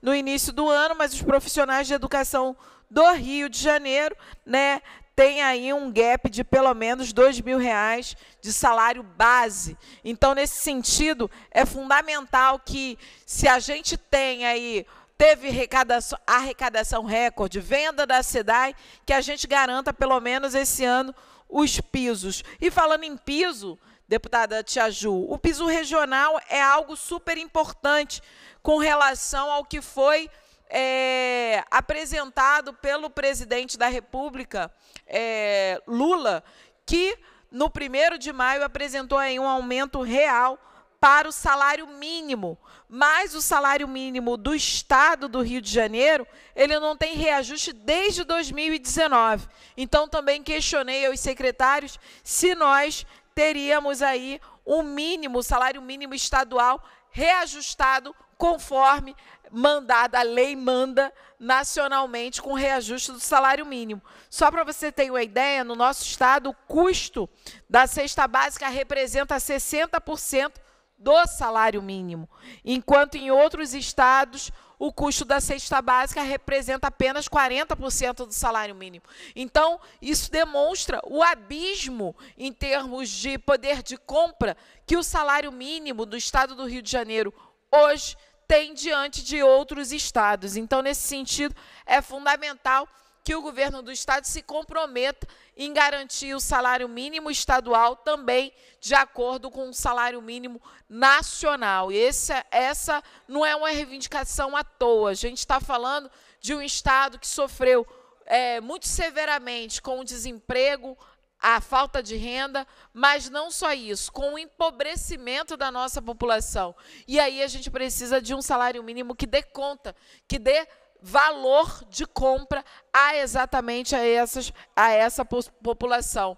no início do ano, mas os profissionais de educação do Rio de Janeiro, né, tem aí um gap de pelo menos dois mil reais de salário base. Então, nesse sentido, é fundamental que se a gente tem aí teve arrecadação, arrecadação recorde, venda da SEDAI, que a gente garanta pelo menos esse ano os pisos. E falando em piso, deputada Tia Ju, o piso regional é algo super importante com relação ao que foi é, apresentado pelo presidente da República, é, Lula, que no primeiro de maio apresentou aí um aumento real para o salário mínimo, mas o salário mínimo do estado do Rio de Janeiro, ele não tem reajuste desde 2019. Então também questionei aos secretários se nós teríamos aí um mínimo, salário mínimo estadual reajustado conforme mandada, a lei manda nacionalmente com reajuste do salário mínimo. Só para você ter uma ideia, no nosso estado, o custo da cesta básica representa 60% do salário mínimo, enquanto em outros estados o custo da cesta básica representa apenas 40% do salário mínimo. Então, isso demonstra o abismo em termos de poder de compra que o salário mínimo do estado do Rio de Janeiro hoje tem diante de outros estados. Então, nesse sentido, é fundamental que o governo do estado se comprometa em garantir o salário mínimo estadual também de acordo com o salário mínimo nacional. E essa, essa não é uma reivindicação à toa. A gente está falando de um estado que sofreu é, muito severamente com o desemprego, a falta de renda, mas não só isso, com o empobrecimento da nossa população. E aí a gente precisa de um salário mínimo que dê conta, que dê valor de compra a exatamente a, essas, a essa população.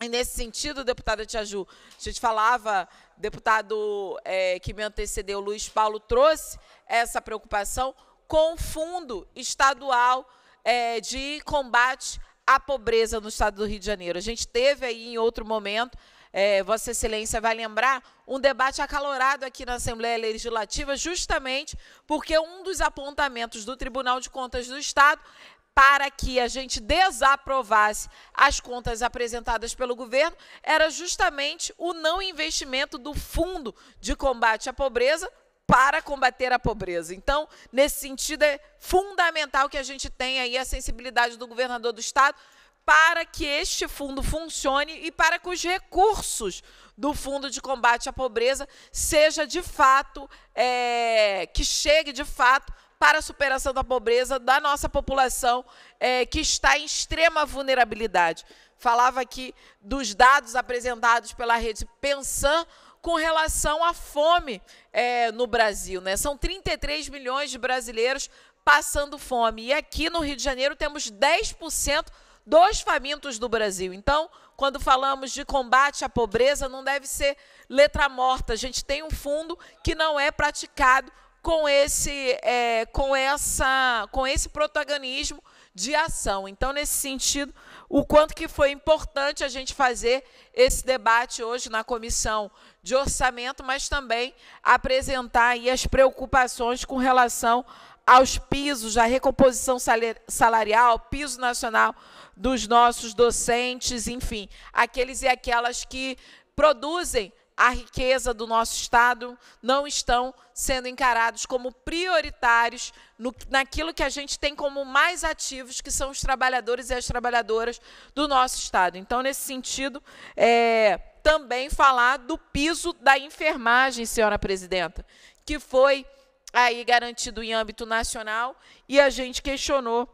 E nesse sentido, deputada Tiaju, a gente falava, deputado é, que me antecedeu, Luiz Paulo, trouxe essa preocupação com o fundo estadual é, de combate a pobreza no estado do Rio de Janeiro. A gente teve aí em outro momento, é, Vossa Excelência vai lembrar, um debate acalorado aqui na Assembleia Legislativa, justamente porque um dos apontamentos do Tribunal de Contas do Estado para que a gente desaprovasse as contas apresentadas pelo governo era justamente o não investimento do Fundo de Combate à Pobreza para combater a pobreza. Então, nesse sentido, é fundamental que a gente tenha aí a sensibilidade do governador do Estado para que este fundo funcione e para que os recursos do Fundo de Combate à Pobreza seja de fato, é, que chegue de fato para a superação da pobreza da nossa população é, que está em extrema vulnerabilidade. Falava aqui dos dados apresentados pela rede Pensan, com relação à fome é, no Brasil. Né? São 33 milhões de brasileiros passando fome. E aqui no Rio de Janeiro temos 10% dos famintos do Brasil. Então, quando falamos de combate à pobreza, não deve ser letra morta. A gente tem um fundo que não é praticado com esse, é, com essa, com esse protagonismo de ação. Então, nesse sentido, o quanto que foi importante a gente fazer esse debate hoje na comissão de orçamento, mas também apresentar as preocupações com relação aos pisos, à recomposição salarial, piso nacional dos nossos docentes, enfim, aqueles e aquelas que produzem a riqueza do nosso Estado não estão sendo encarados como prioritários no, naquilo que a gente tem como mais ativos, que são os trabalhadores e as trabalhadoras do nosso Estado. Então, nesse sentido, é, também falar do piso da enfermagem, senhora presidenta, que foi aí garantido em âmbito nacional e a gente questionou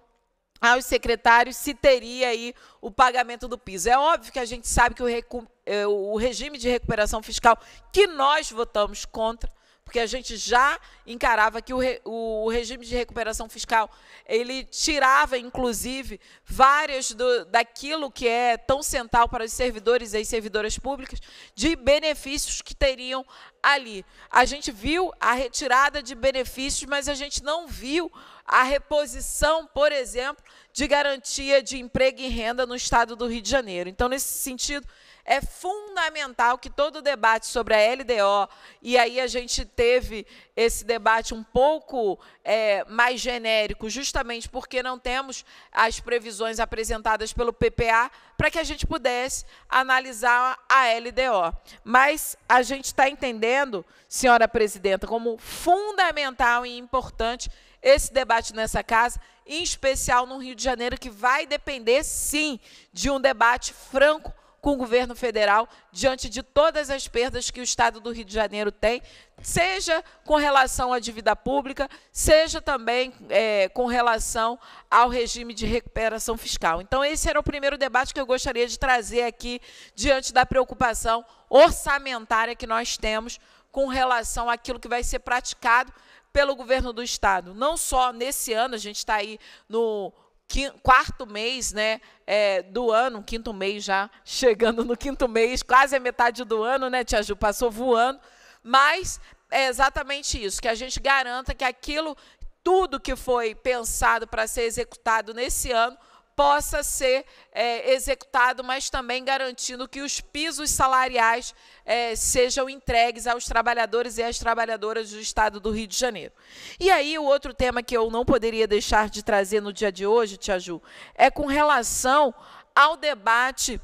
aos secretários se teria aí o pagamento do piso. É óbvio que a gente sabe que o, recu... Eh, o regime de recuperação fiscal que nós votamos contra porque a gente já encarava que o, re, o, regime de recuperação fiscal ele tirava, inclusive, várias do, daquilo que é tão central para os servidores e servidoras públicas, de benefícios que teriam ali. A gente viu a retirada de benefícios, mas a gente não viu a reposição, por exemplo, de garantia de emprego e renda no estado do Rio de Janeiro. Então, nesse sentido, é fundamental que todo o debate sobre a LDO, e aí a gente teve esse debate um pouco é, mais genérico, justamente porque não temos as previsões apresentadas pelo PPA, para que a gente pudesse analisar a LDO. Mas a gente está entendendo, senhora presidenta, como fundamental e importante esse debate nessa casa, em especial no Rio de Janeiro, que vai depender, sim, de um debate franco com o governo federal diante de todas as perdas que o Estado do Rio de Janeiro tem, seja com relação à dívida pública, seja também é, com relação ao regime de recuperação fiscal. Então, esse era o primeiro debate que eu gostaria de trazer aqui diante da preocupação orçamentária que nós temos com relação àquilo que vai ser praticado pelo governo do Estado. Não só nesse ano, a gente está aí no quinto, quarto mês né, é, do ano, quinto mês já, (laughs) chegando no quinto mês, quase a metade do ano, né, Tia Ju? Passou voando. Mas é exatamente isso, que a gente garanta que aquilo, tudo que foi pensado para ser executado nesse ano, possa ser é, executado, mas também garantindo que os pisos salariais é, sejam entregues aos trabalhadores e às trabalhadoras do Estado do Rio de Janeiro. E aí, o outro tema que eu não poderia deixar de trazer no dia de hoje, Tia Ju, é com relação ao debate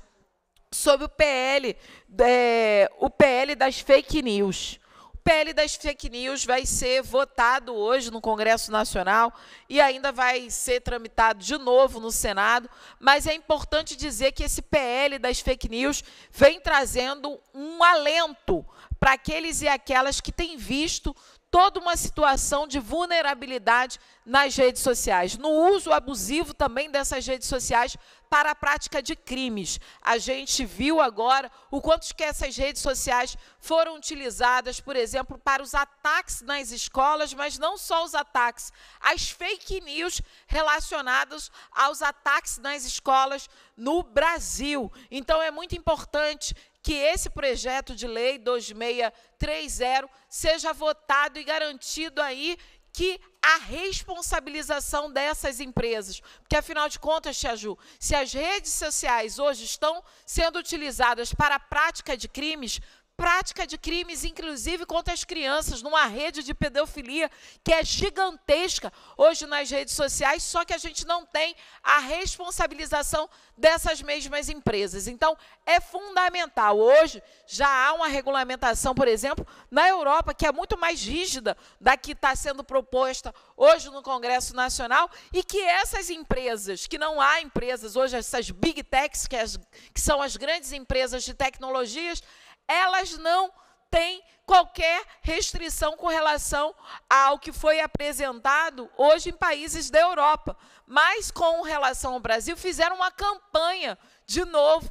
sobre o PL, é, o PL das fake news. PL das fake news vai ser votado hoje no Congresso Nacional e ainda vai ser tramitado de novo no Senado, mas é importante dizer que esse PL das fake news vem trazendo um alento para aqueles e aquelas que têm visto toda uma situação de vulnerabilidade nas redes sociais, no uso abusivo também dessas redes sociais para a prática de crimes. A gente viu agora o quanto que essas redes sociais foram utilizadas, por exemplo, para os ataques nas escolas, mas não só os ataques, as fake news relacionadas aos ataques nas escolas no Brasil. Então é muito importante que esse projeto de lei 2630 seja votado e garantido aí que a responsabilização dessas empresas. Porque, afinal de contas, Tia Ju, se as redes sociais hoje estão sendo utilizadas para a prática de crimes, prática de crimes, inclusive contra as crianças, numa rede de pedofilia que é gigantesca hoje nas redes sociais, só que a gente não tem a responsabilização dessas mesmas empresas. Então, é fundamental. Hoje já há uma regulamentação, por exemplo, na Europa, que é muito mais rígida da que está sendo proposta hoje no Congresso Nacional, e que essas empresas, que não há empresas hoje, essas big techs, que, as, que são as grandes empresas de tecnologias, elas não têm qualquer restrição com relação ao que foi apresentado hoje em países da Europa. Mas, com relação ao Brasil, fizeram uma campanha, de novo,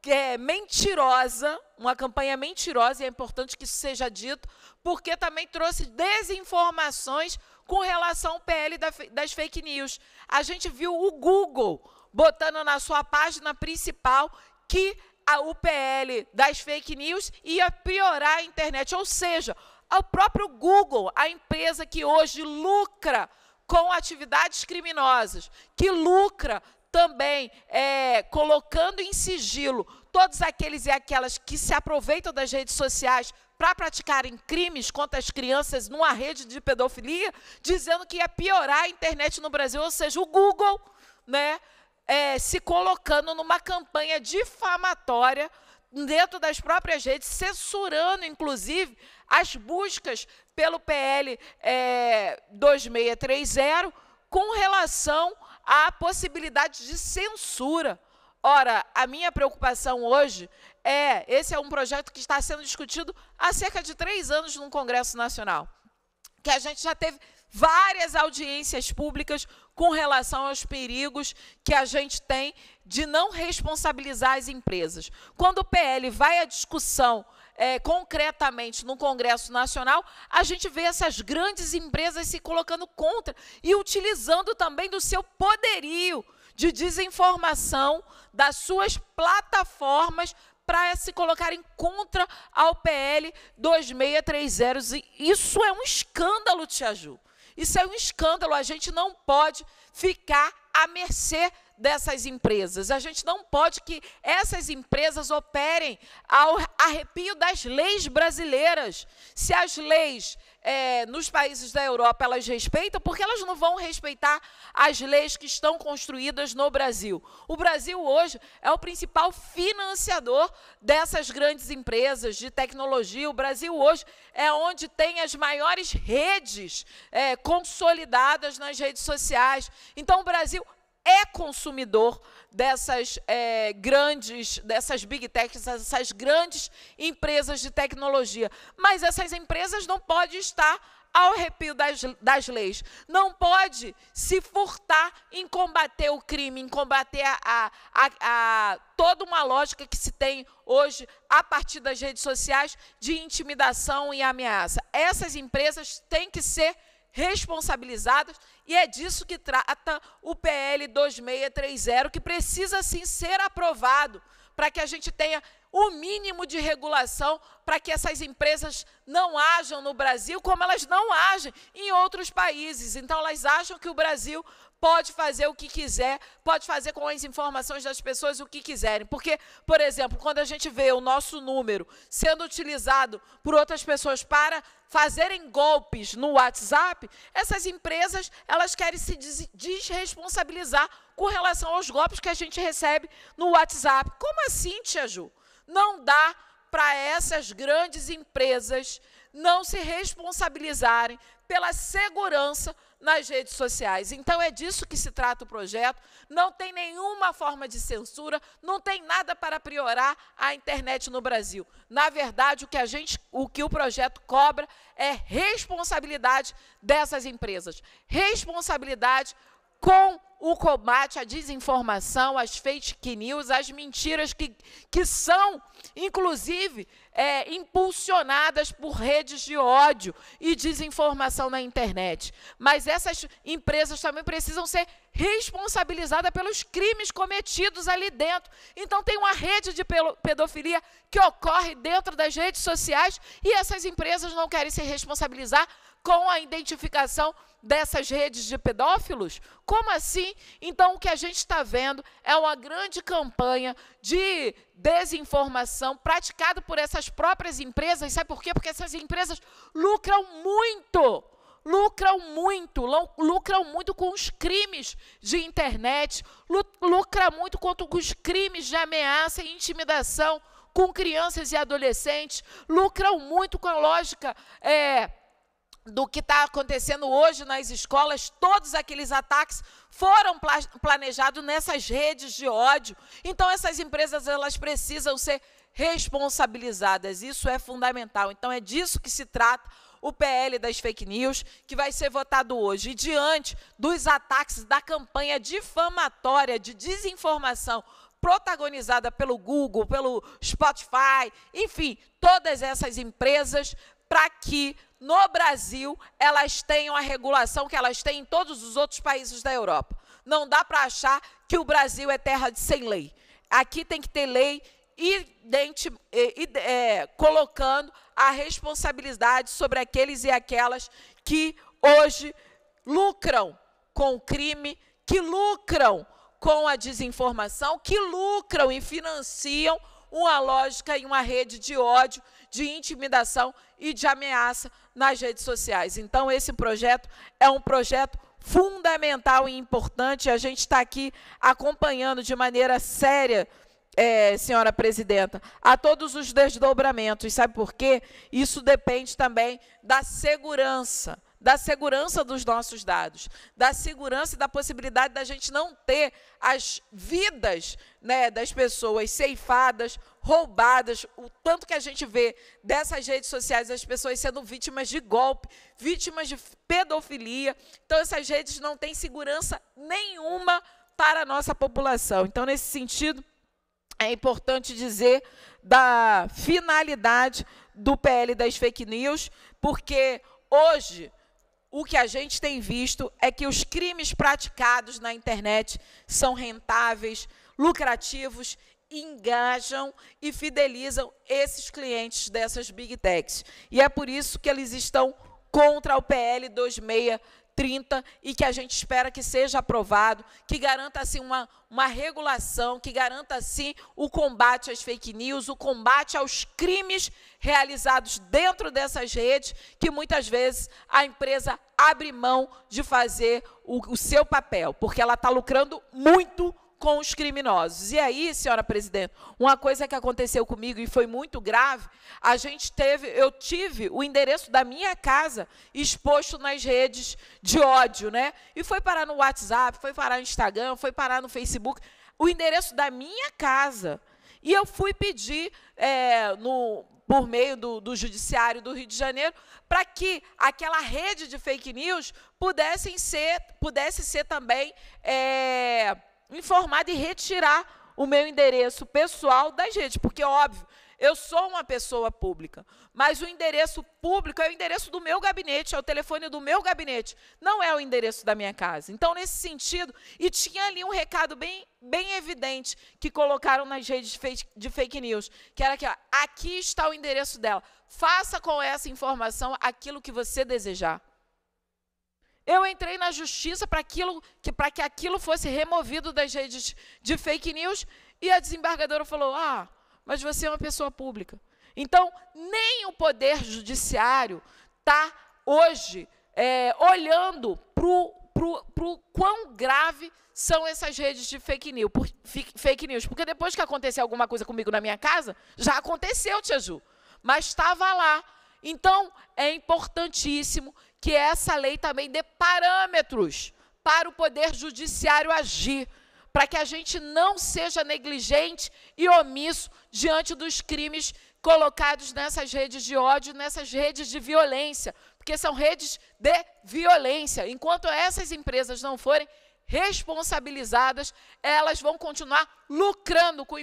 que é mentirosa, uma campanha mentirosa, e é importante que isso seja dito, porque também trouxe desinformações com relação ao PL das fake news. A gente viu o Google botando na sua página principal que a UPL das fake news ia piorar a internet. Ou seja, o próprio Google, a empresa que hoje lucra com atividades criminosas, que lucra também é, colocando em sigilo todos aqueles e aquelas que se aproveitam das redes sociais para praticarem crimes contra as crianças numa rede de pedofilia, dizendo que ia piorar a internet no Brasil, ou seja, o Google, né? é, se colocando numa campanha difamatória dentro das próprias redes, censurando, inclusive, as buscas pelo PL é, 2630 com relação à possibilidade de censura. Ora, a minha preocupação hoje é: esse é um projeto que está sendo discutido há cerca de três anos no Congresso Nacional, que a gente já teve várias audiências públicas com relação aos perigos que a gente tem de não responsabilizar as empresas. Quando o PL vai à discussão é, concretamente no Congresso Nacional, a gente vê essas grandes empresas se colocando contra e utilizando também do seu poderio de desinformação das suas plataformas para se colocarem contra ao PL 2630. Isso é um escândalo, Tia Ju. Isso é um escândalo. A gente não pode ficar à mercê dessas empresas. A gente não pode que essas empresas operem ao arrepio das leis brasileiras. Se as leis é, nos países da Europa elas respeitam, porque elas não vão respeitar as leis que estão construídas no Brasil. O Brasil hoje é o principal financiador dessas grandes empresas de tecnologia. O Brasil hoje é onde tem as maiores redes é, consolidadas nas redes sociais. Então, o Brasil é consumidor dessas é, grandes, dessas big techs, essas grandes empresas de tecnologia. Mas essas empresas não podem estar ao arrepio das, das leis. Não pode se furtar em combater o crime, em combater a, a, a, toda uma lógica que se tem hoje a partir das redes sociais de intimidação e ameaça. Essas empresas têm que ser responsabilizados, e é disso que trata o PL 2630, que precisa sim ser aprovado para que a gente tenha o mínimo de regulação para que essas empresas não hajam no Brasil como elas não agem em outros países. Então, elas acham que o Brasil pode fazer o que quiser, pode fazer com as informações das pessoas o que quiserem. Porque, por exemplo, quando a gente vê o nosso número sendo utilizado por outras pessoas para fazerem golpes no WhatsApp, essas empresas, elas querem se desresponsabilizar com relação aos golpes que a gente recebe no WhatsApp. Como assim, Tia Ju? Não dá para essas grandes empresas não se responsabilizarem pela segurança nas redes sociais. Então é disso que se trata o projeto. Não tem nenhuma forma de censura, não tem nada para priorar a internet no Brasil. Na verdade, o que a gente, o que o projeto cobra é responsabilidade dessas empresas, responsabilidade com o combate à desinformação, às fake news, às mentiras que, que são, inclusive, é, impulsionadas por redes de ódio e desinformação na internet. Mas essas empresas também precisam ser responsabilizadas pelos crimes cometidos ali dentro. Então, tem uma rede de pedofilia que ocorre dentro das redes sociais e essas empresas não querem se responsabilizar com a identificação dessas redes de pedófilos? Como assim? Então, o que a gente está vendo é uma grande campanha de desinformação praticada por essas próprias empresas. Sabe por quê? Porque essas empresas lucram muito lucram muito, lucram muito com os crimes de internet, lucram muito quanto com os crimes de ameaça e intimidação com crianças e adolescentes, lucram muito com a lógica é, do que está acontecendo hoje nas escolas, todos aqueles ataques foram planejados nessas redes de ódio. Então essas empresas elas precisam ser responsabilizadas. Isso é fundamental. Então é disso que se trata o PL das fake news, que vai ser votado hoje. E diante dos ataques da campanha difamatória de desinformação protagonizada pelo Google, pelo Spotify, enfim, todas essas empresas para que no Brasil elas tenham a regulação que elas têm em todos os outros países da Europa. Não dá para achar que o Brasil é terra de sem lei. Aqui tem que ter lei é, colocando a responsabilidade sobre aqueles e aquelas que hoje lucram com o crime, que lucram com a desinformação, que lucram e financiam uma lógica e uma rede de ódio, de intimidação e de ameaça nas redes sociais. Então, esse projeto é um projeto fundamental e importante. A gente está aqui acompanhando de maneira séria. É, senhora presidenta, a todos os desdobramentos. Sabe por quê? Isso depende também da segurança da segurança dos nossos dados, da segurança e da possibilidade da gente não ter as vidas né, das pessoas ceifadas, roubadas, o tanto que a gente vê dessas redes sociais as pessoas sendo vítimas de golpe, vítimas de pedofilia. Então, essas redes não têm segurança nenhuma para a nossa população. Então, nesse sentido, é importante dizer da finalidade do PL das fake news, porque hoje o que a gente tem visto é que os crimes praticados na internet são rentáveis, lucrativos, engajam e fidelizam esses clientes dessas big techs. E é por isso que eles estão contra o PL 26 30 e que a gente espera que seja aprovado, que garanta assim uma, uma regulação, que garanta assim o combate às fake news, o combate aos crimes realizados dentro dessas redes, que muitas vezes a empresa abre mão de fazer o, o seu papel, porque ela está lucrando muito com os criminosos. E aí, senhora presidente, uma coisa que aconteceu comigo e foi muito grave, a gente teve, eu tive o endereço da minha casa exposto nas redes de ódio, né? E foi parar no WhatsApp, foi parar no Instagram, foi parar no Facebook, o endereço da minha casa. E eu fui pedir é, no, por meio do, do, Judiciário do Rio de Janeiro para que aquela rede de fake news pudessem ser, pudesse ser também. É, informar e retirar o meu endereço pessoal das redes, porque, óbvio, eu sou uma pessoa pública, mas o endereço público é o endereço do meu gabinete, é o telefone do meu gabinete, não é o endereço da minha casa. Então, nesse sentido, e tinha ali um recado bem, bem evidente que colocaram nas redes de fake news, que era que aqui está o endereço dela. Faça com essa informação aquilo que você desejar. Eu entrei na justiça para que, que aquilo fosse removido das redes de fake news e a desembargadora falou: Ah, mas você é uma pessoa pública. Então, nem o Poder Judiciário está hoje é, olhando para o quão grave são essas redes de fake news, por, fake news. Porque depois que aconteceu alguma coisa comigo na minha casa, já aconteceu, Tia Ju, mas estava lá. Então, é importantíssimo que essa lei também dê parâmetros para o Poder Judiciário agir, para que a gente não seja negligente e omisso diante dos crimes colocados nessas redes de ódio, nessas redes de violência, porque são redes de violência. Enquanto essas empresas não forem responsabilizadas, elas vão continuar lucrando com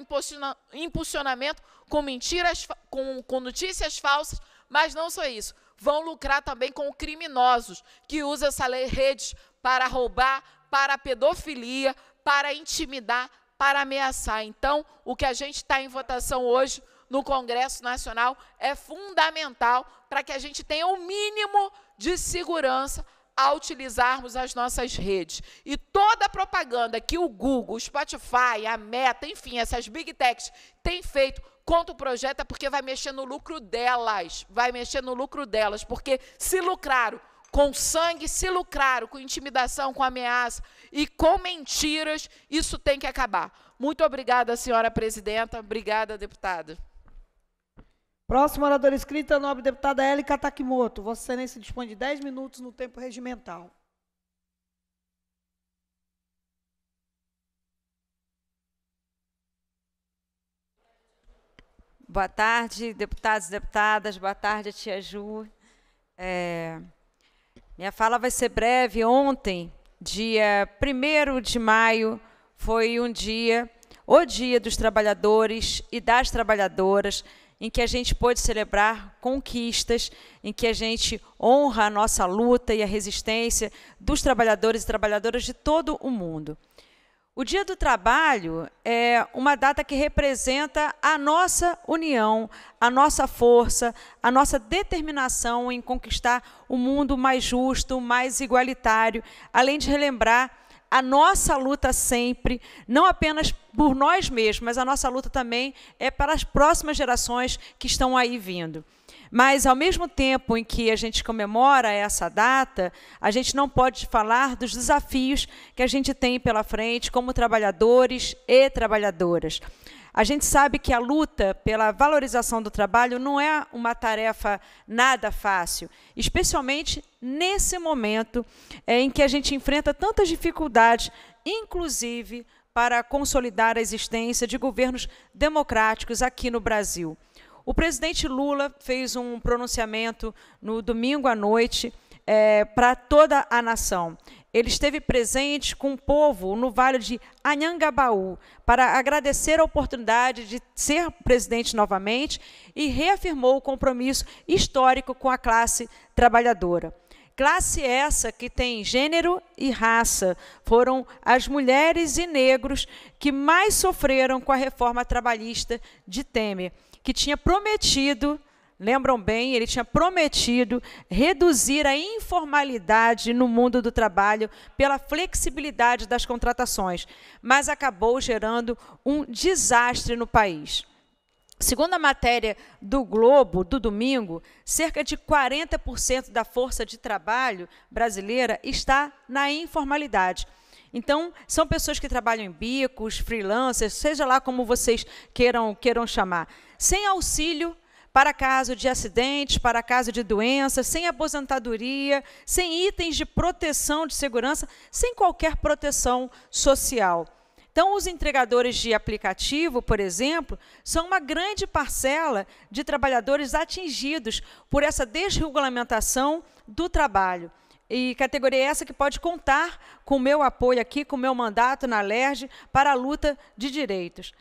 impulsionamento, com mentiras, com, com notícias falsas, mas não só isso vão lucrar também com criminosos que usam essas redes para roubar, para pedofilia, para intimidar, para ameaçar. Então, o que a gente está em votação hoje no Congresso Nacional é fundamental para que a gente tenha o um mínimo de segurança a utilizarmos as nossas redes. E toda a propaganda que o Google, o Spotify, a Meta, enfim, essas big techs têm feito contra o projeto é porque vai mexer no lucro delas, vai mexer no lucro delas, porque se lucraram com sangue, se lucraram com intimidação, com ameaça e com mentiras, isso tem que acabar. Muito obrigada, senhora presidenta. Obrigada, deputada. Próxima oradora escrita, nobre deputada Takimoto. Você nem se dispõe de 10 minutos no tempo regimental. Boa tarde, deputados e deputadas. Boa tarde, tia Ju. É, minha fala vai ser breve. Ontem, dia 1 de maio, foi um dia, o dia dos trabalhadores e das trabalhadoras, em que a gente pôde celebrar conquistas, em que a gente honra a nossa luta e a resistência dos trabalhadores e trabalhadoras de todo o mundo. O Dia do Trabalho é uma data que representa a nossa união, a nossa força, a nossa determinação em conquistar um mundo mais justo, mais igualitário, além de relembrar a nossa luta sempre, não apenas por nós mesmos, mas a nossa luta também é para as próximas gerações que estão aí vindo. Mas, ao mesmo tempo em que a gente comemora essa data, a gente não pode falar dos desafios que a gente tem pela frente como trabalhadores e trabalhadoras. A gente sabe que a luta pela valorização do trabalho não é uma tarefa nada fácil, especialmente nesse momento é, em que a gente enfrenta tantas dificuldades, inclusive para consolidar a existência de governos democráticos aqui no Brasil. O presidente Lula fez um pronunciamento no domingo à noite é, para toda a nação. Ele esteve presente com o povo no Vale de Anhangabaú para agradecer a oportunidade de ser presidente novamente e reafirmou o compromisso histórico com a classe trabalhadora. Classe essa que tem gênero e raça. Foram as mulheres e negros que mais sofreram com a reforma trabalhista de Temer que tinha prometido, lembram bem, ele tinha prometido reduzir a informalidade no mundo do trabalho pela flexibilidade das contratações, mas acabou gerando um desastre no país. Segundo a matéria do Globo, do domingo, cerca de 40% da força de trabalho brasileira está na informalidade. Então, são pessoas que trabalham em bicos, freelancers, seja lá como vocês queiram, queiram chamar sem auxílio para caso de acidente, para caso de doença, sem aposentadoria, sem itens de proteção de segurança, sem qualquer proteção social. Então, os entregadores de aplicativo, por exemplo, são uma grande parcela de trabalhadores atingidos por essa desregulamentação do trabalho. E categoria essa que pode contar com o meu apoio aqui, com o meu mandato na LERJ para a luta de direitos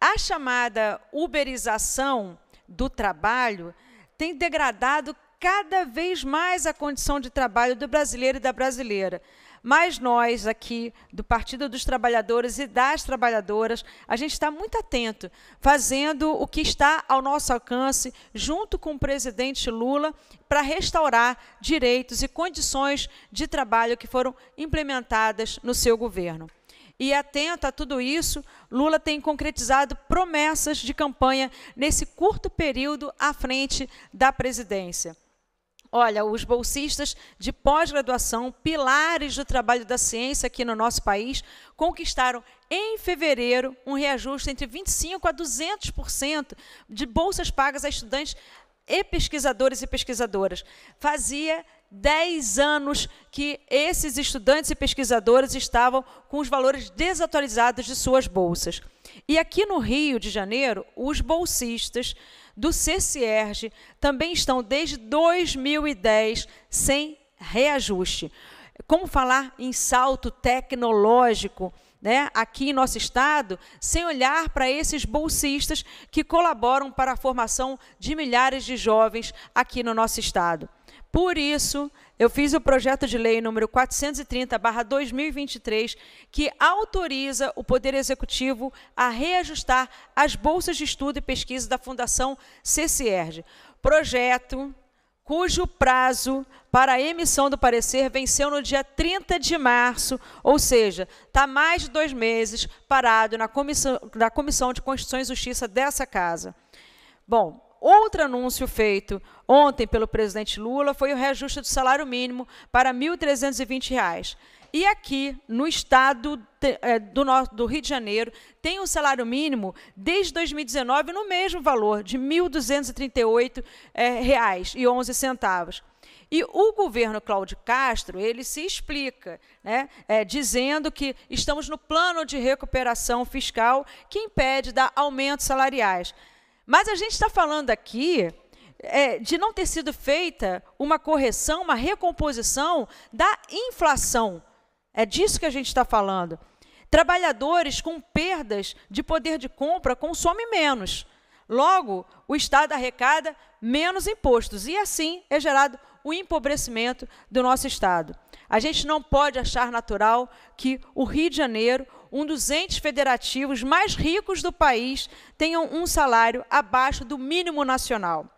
a chamada uberização do trabalho tem degradado cada vez mais a condição de trabalho do brasileiro e da brasileira. Mas nós aqui, do Partido dos Trabalhadores e das Trabalhadoras, a gente está muito atento, fazendo o que está ao nosso alcance, junto com o presidente Lula, para restaurar direitos e condições de trabalho que foram implementadas no seu governo e atento a tudo isso, Lula tem concretizado promessas de campanha nesse curto período à frente da presidência. Olha, os bolsistas de pós-graduação, pilares do trabalho da ciência aqui no nosso país, conquistaram em fevereiro um reajuste entre 25% a 200% de bolsas pagas a estudantes e pesquisadores e pesquisadoras. Fazia 10 anos que esses estudantes e pesquisadores estavam com os valores desatualizados de suas bolsas. E aqui no Rio de Janeiro, os bolsistas do CCERG também estão desde 2010 sem reajuste. Como falar em salto tecnológico? Né, aqui em nosso estado, sem olhar para esses bolsistas que colaboram para a formação de milhares de jovens aqui no nosso estado. Por isso, eu fiz o projeto de lei número 430/2023, que autoriza o Poder Executivo a reajustar as bolsas de estudo e pesquisa da Fundação CCERG. Projeto cujo prazo para a emissão do parecer venceu no dia 30 de março, ou seja, está mais de dois meses parado na comissão, na comissão de Constituição e Justiça dessa Casa. Bom, Outro anúncio feito ontem pelo presidente Lula foi o reajuste do salário mínimo para R$ 1.320. E aqui, no estado é, do, Rio de Janeiro, tem o um salário mínimo desde 2019 no mesmo valor, de R$ 1.238,11. É, e o governo Cláudio Castro, ele se explica, né, é, dizendo que estamos no plano de recuperação fiscal que impede dar aumentos salariais. Mas a gente está falando aqui é, de não ter sido feita uma correção, uma recomposição da inflação. É disso que a gente está falando. Trabalhadores com perdas de poder de compra consomem menos. Logo, o Estado arrecada menos impostos e assim é gerado o empobrecimento do nosso Estado. A gente não pode achar natural que o Rio de Janeiro, um dos entes federativos mais ricos do país tenha um salário abaixo do mínimo nacional.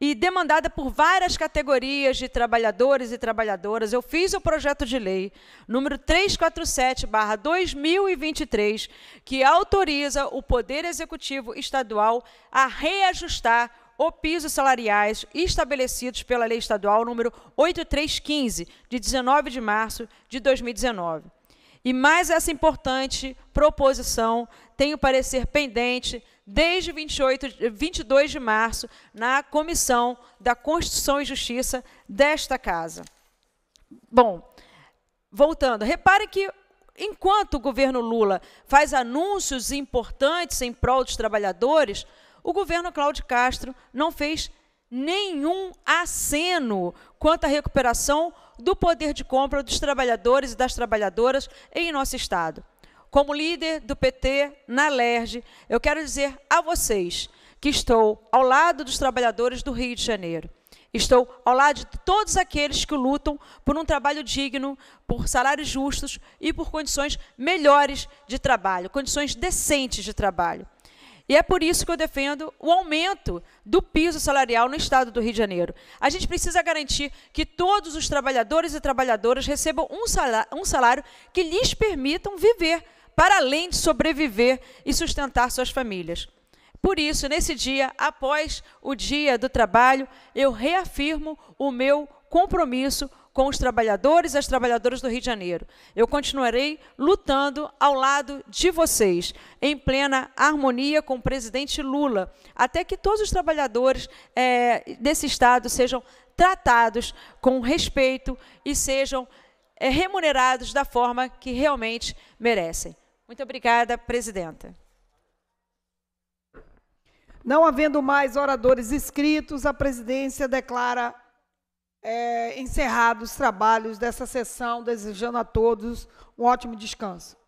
E demandada por várias categorias de trabalhadores e trabalhadoras, eu fiz o projeto de lei número 347/2023, que autoriza o Poder Executivo Estadual a reajustar o pisos salariais estabelecidos pela Lei Estadual número 8315, de 19 de março de 2019. E mais essa importante proposição tem o parecer pendente desde 28, 22 de março na Comissão da Constituição e Justiça desta Casa. Bom, voltando, repare que enquanto o governo Lula faz anúncios importantes em prol dos trabalhadores, o governo Cláudio Castro não fez nenhum aceno quanto à recuperação do poder de compra dos trabalhadores e das trabalhadoras em nosso Estado. Como líder do PT na LERJ, eu quero dizer a vocês que estou ao lado dos trabalhadores do Rio de Janeiro. Estou ao lado de todos aqueles que lutam por um trabalho digno, por salários justos e por condições melhores de trabalho, condições decentes de trabalho. E é por isso que eu defendo o aumento do piso salarial no estado do Rio de Janeiro. A gente precisa garantir que todos os trabalhadores e trabalhadoras recebam um salário, um salário que lhes permitam viver, para além de sobreviver e sustentar suas famílias. Por isso, nesse dia, após o Dia do Trabalho, eu reafirmo o meu compromisso com os trabalhadores e as trabalhadoras do Rio de Janeiro. Eu continuarei lutando ao lado de vocês, em plena harmonia com o presidente Lula, até que todos os trabalhadores é, desse Estado sejam tratados com respeito e sejam é, remunerados da forma que realmente merecem. Muito obrigada, presidenta. Não havendo mais oradores inscritos, a presidência declara é, encerrados os trabalhos dessa sessão, desejando a todos um ótimo descanso.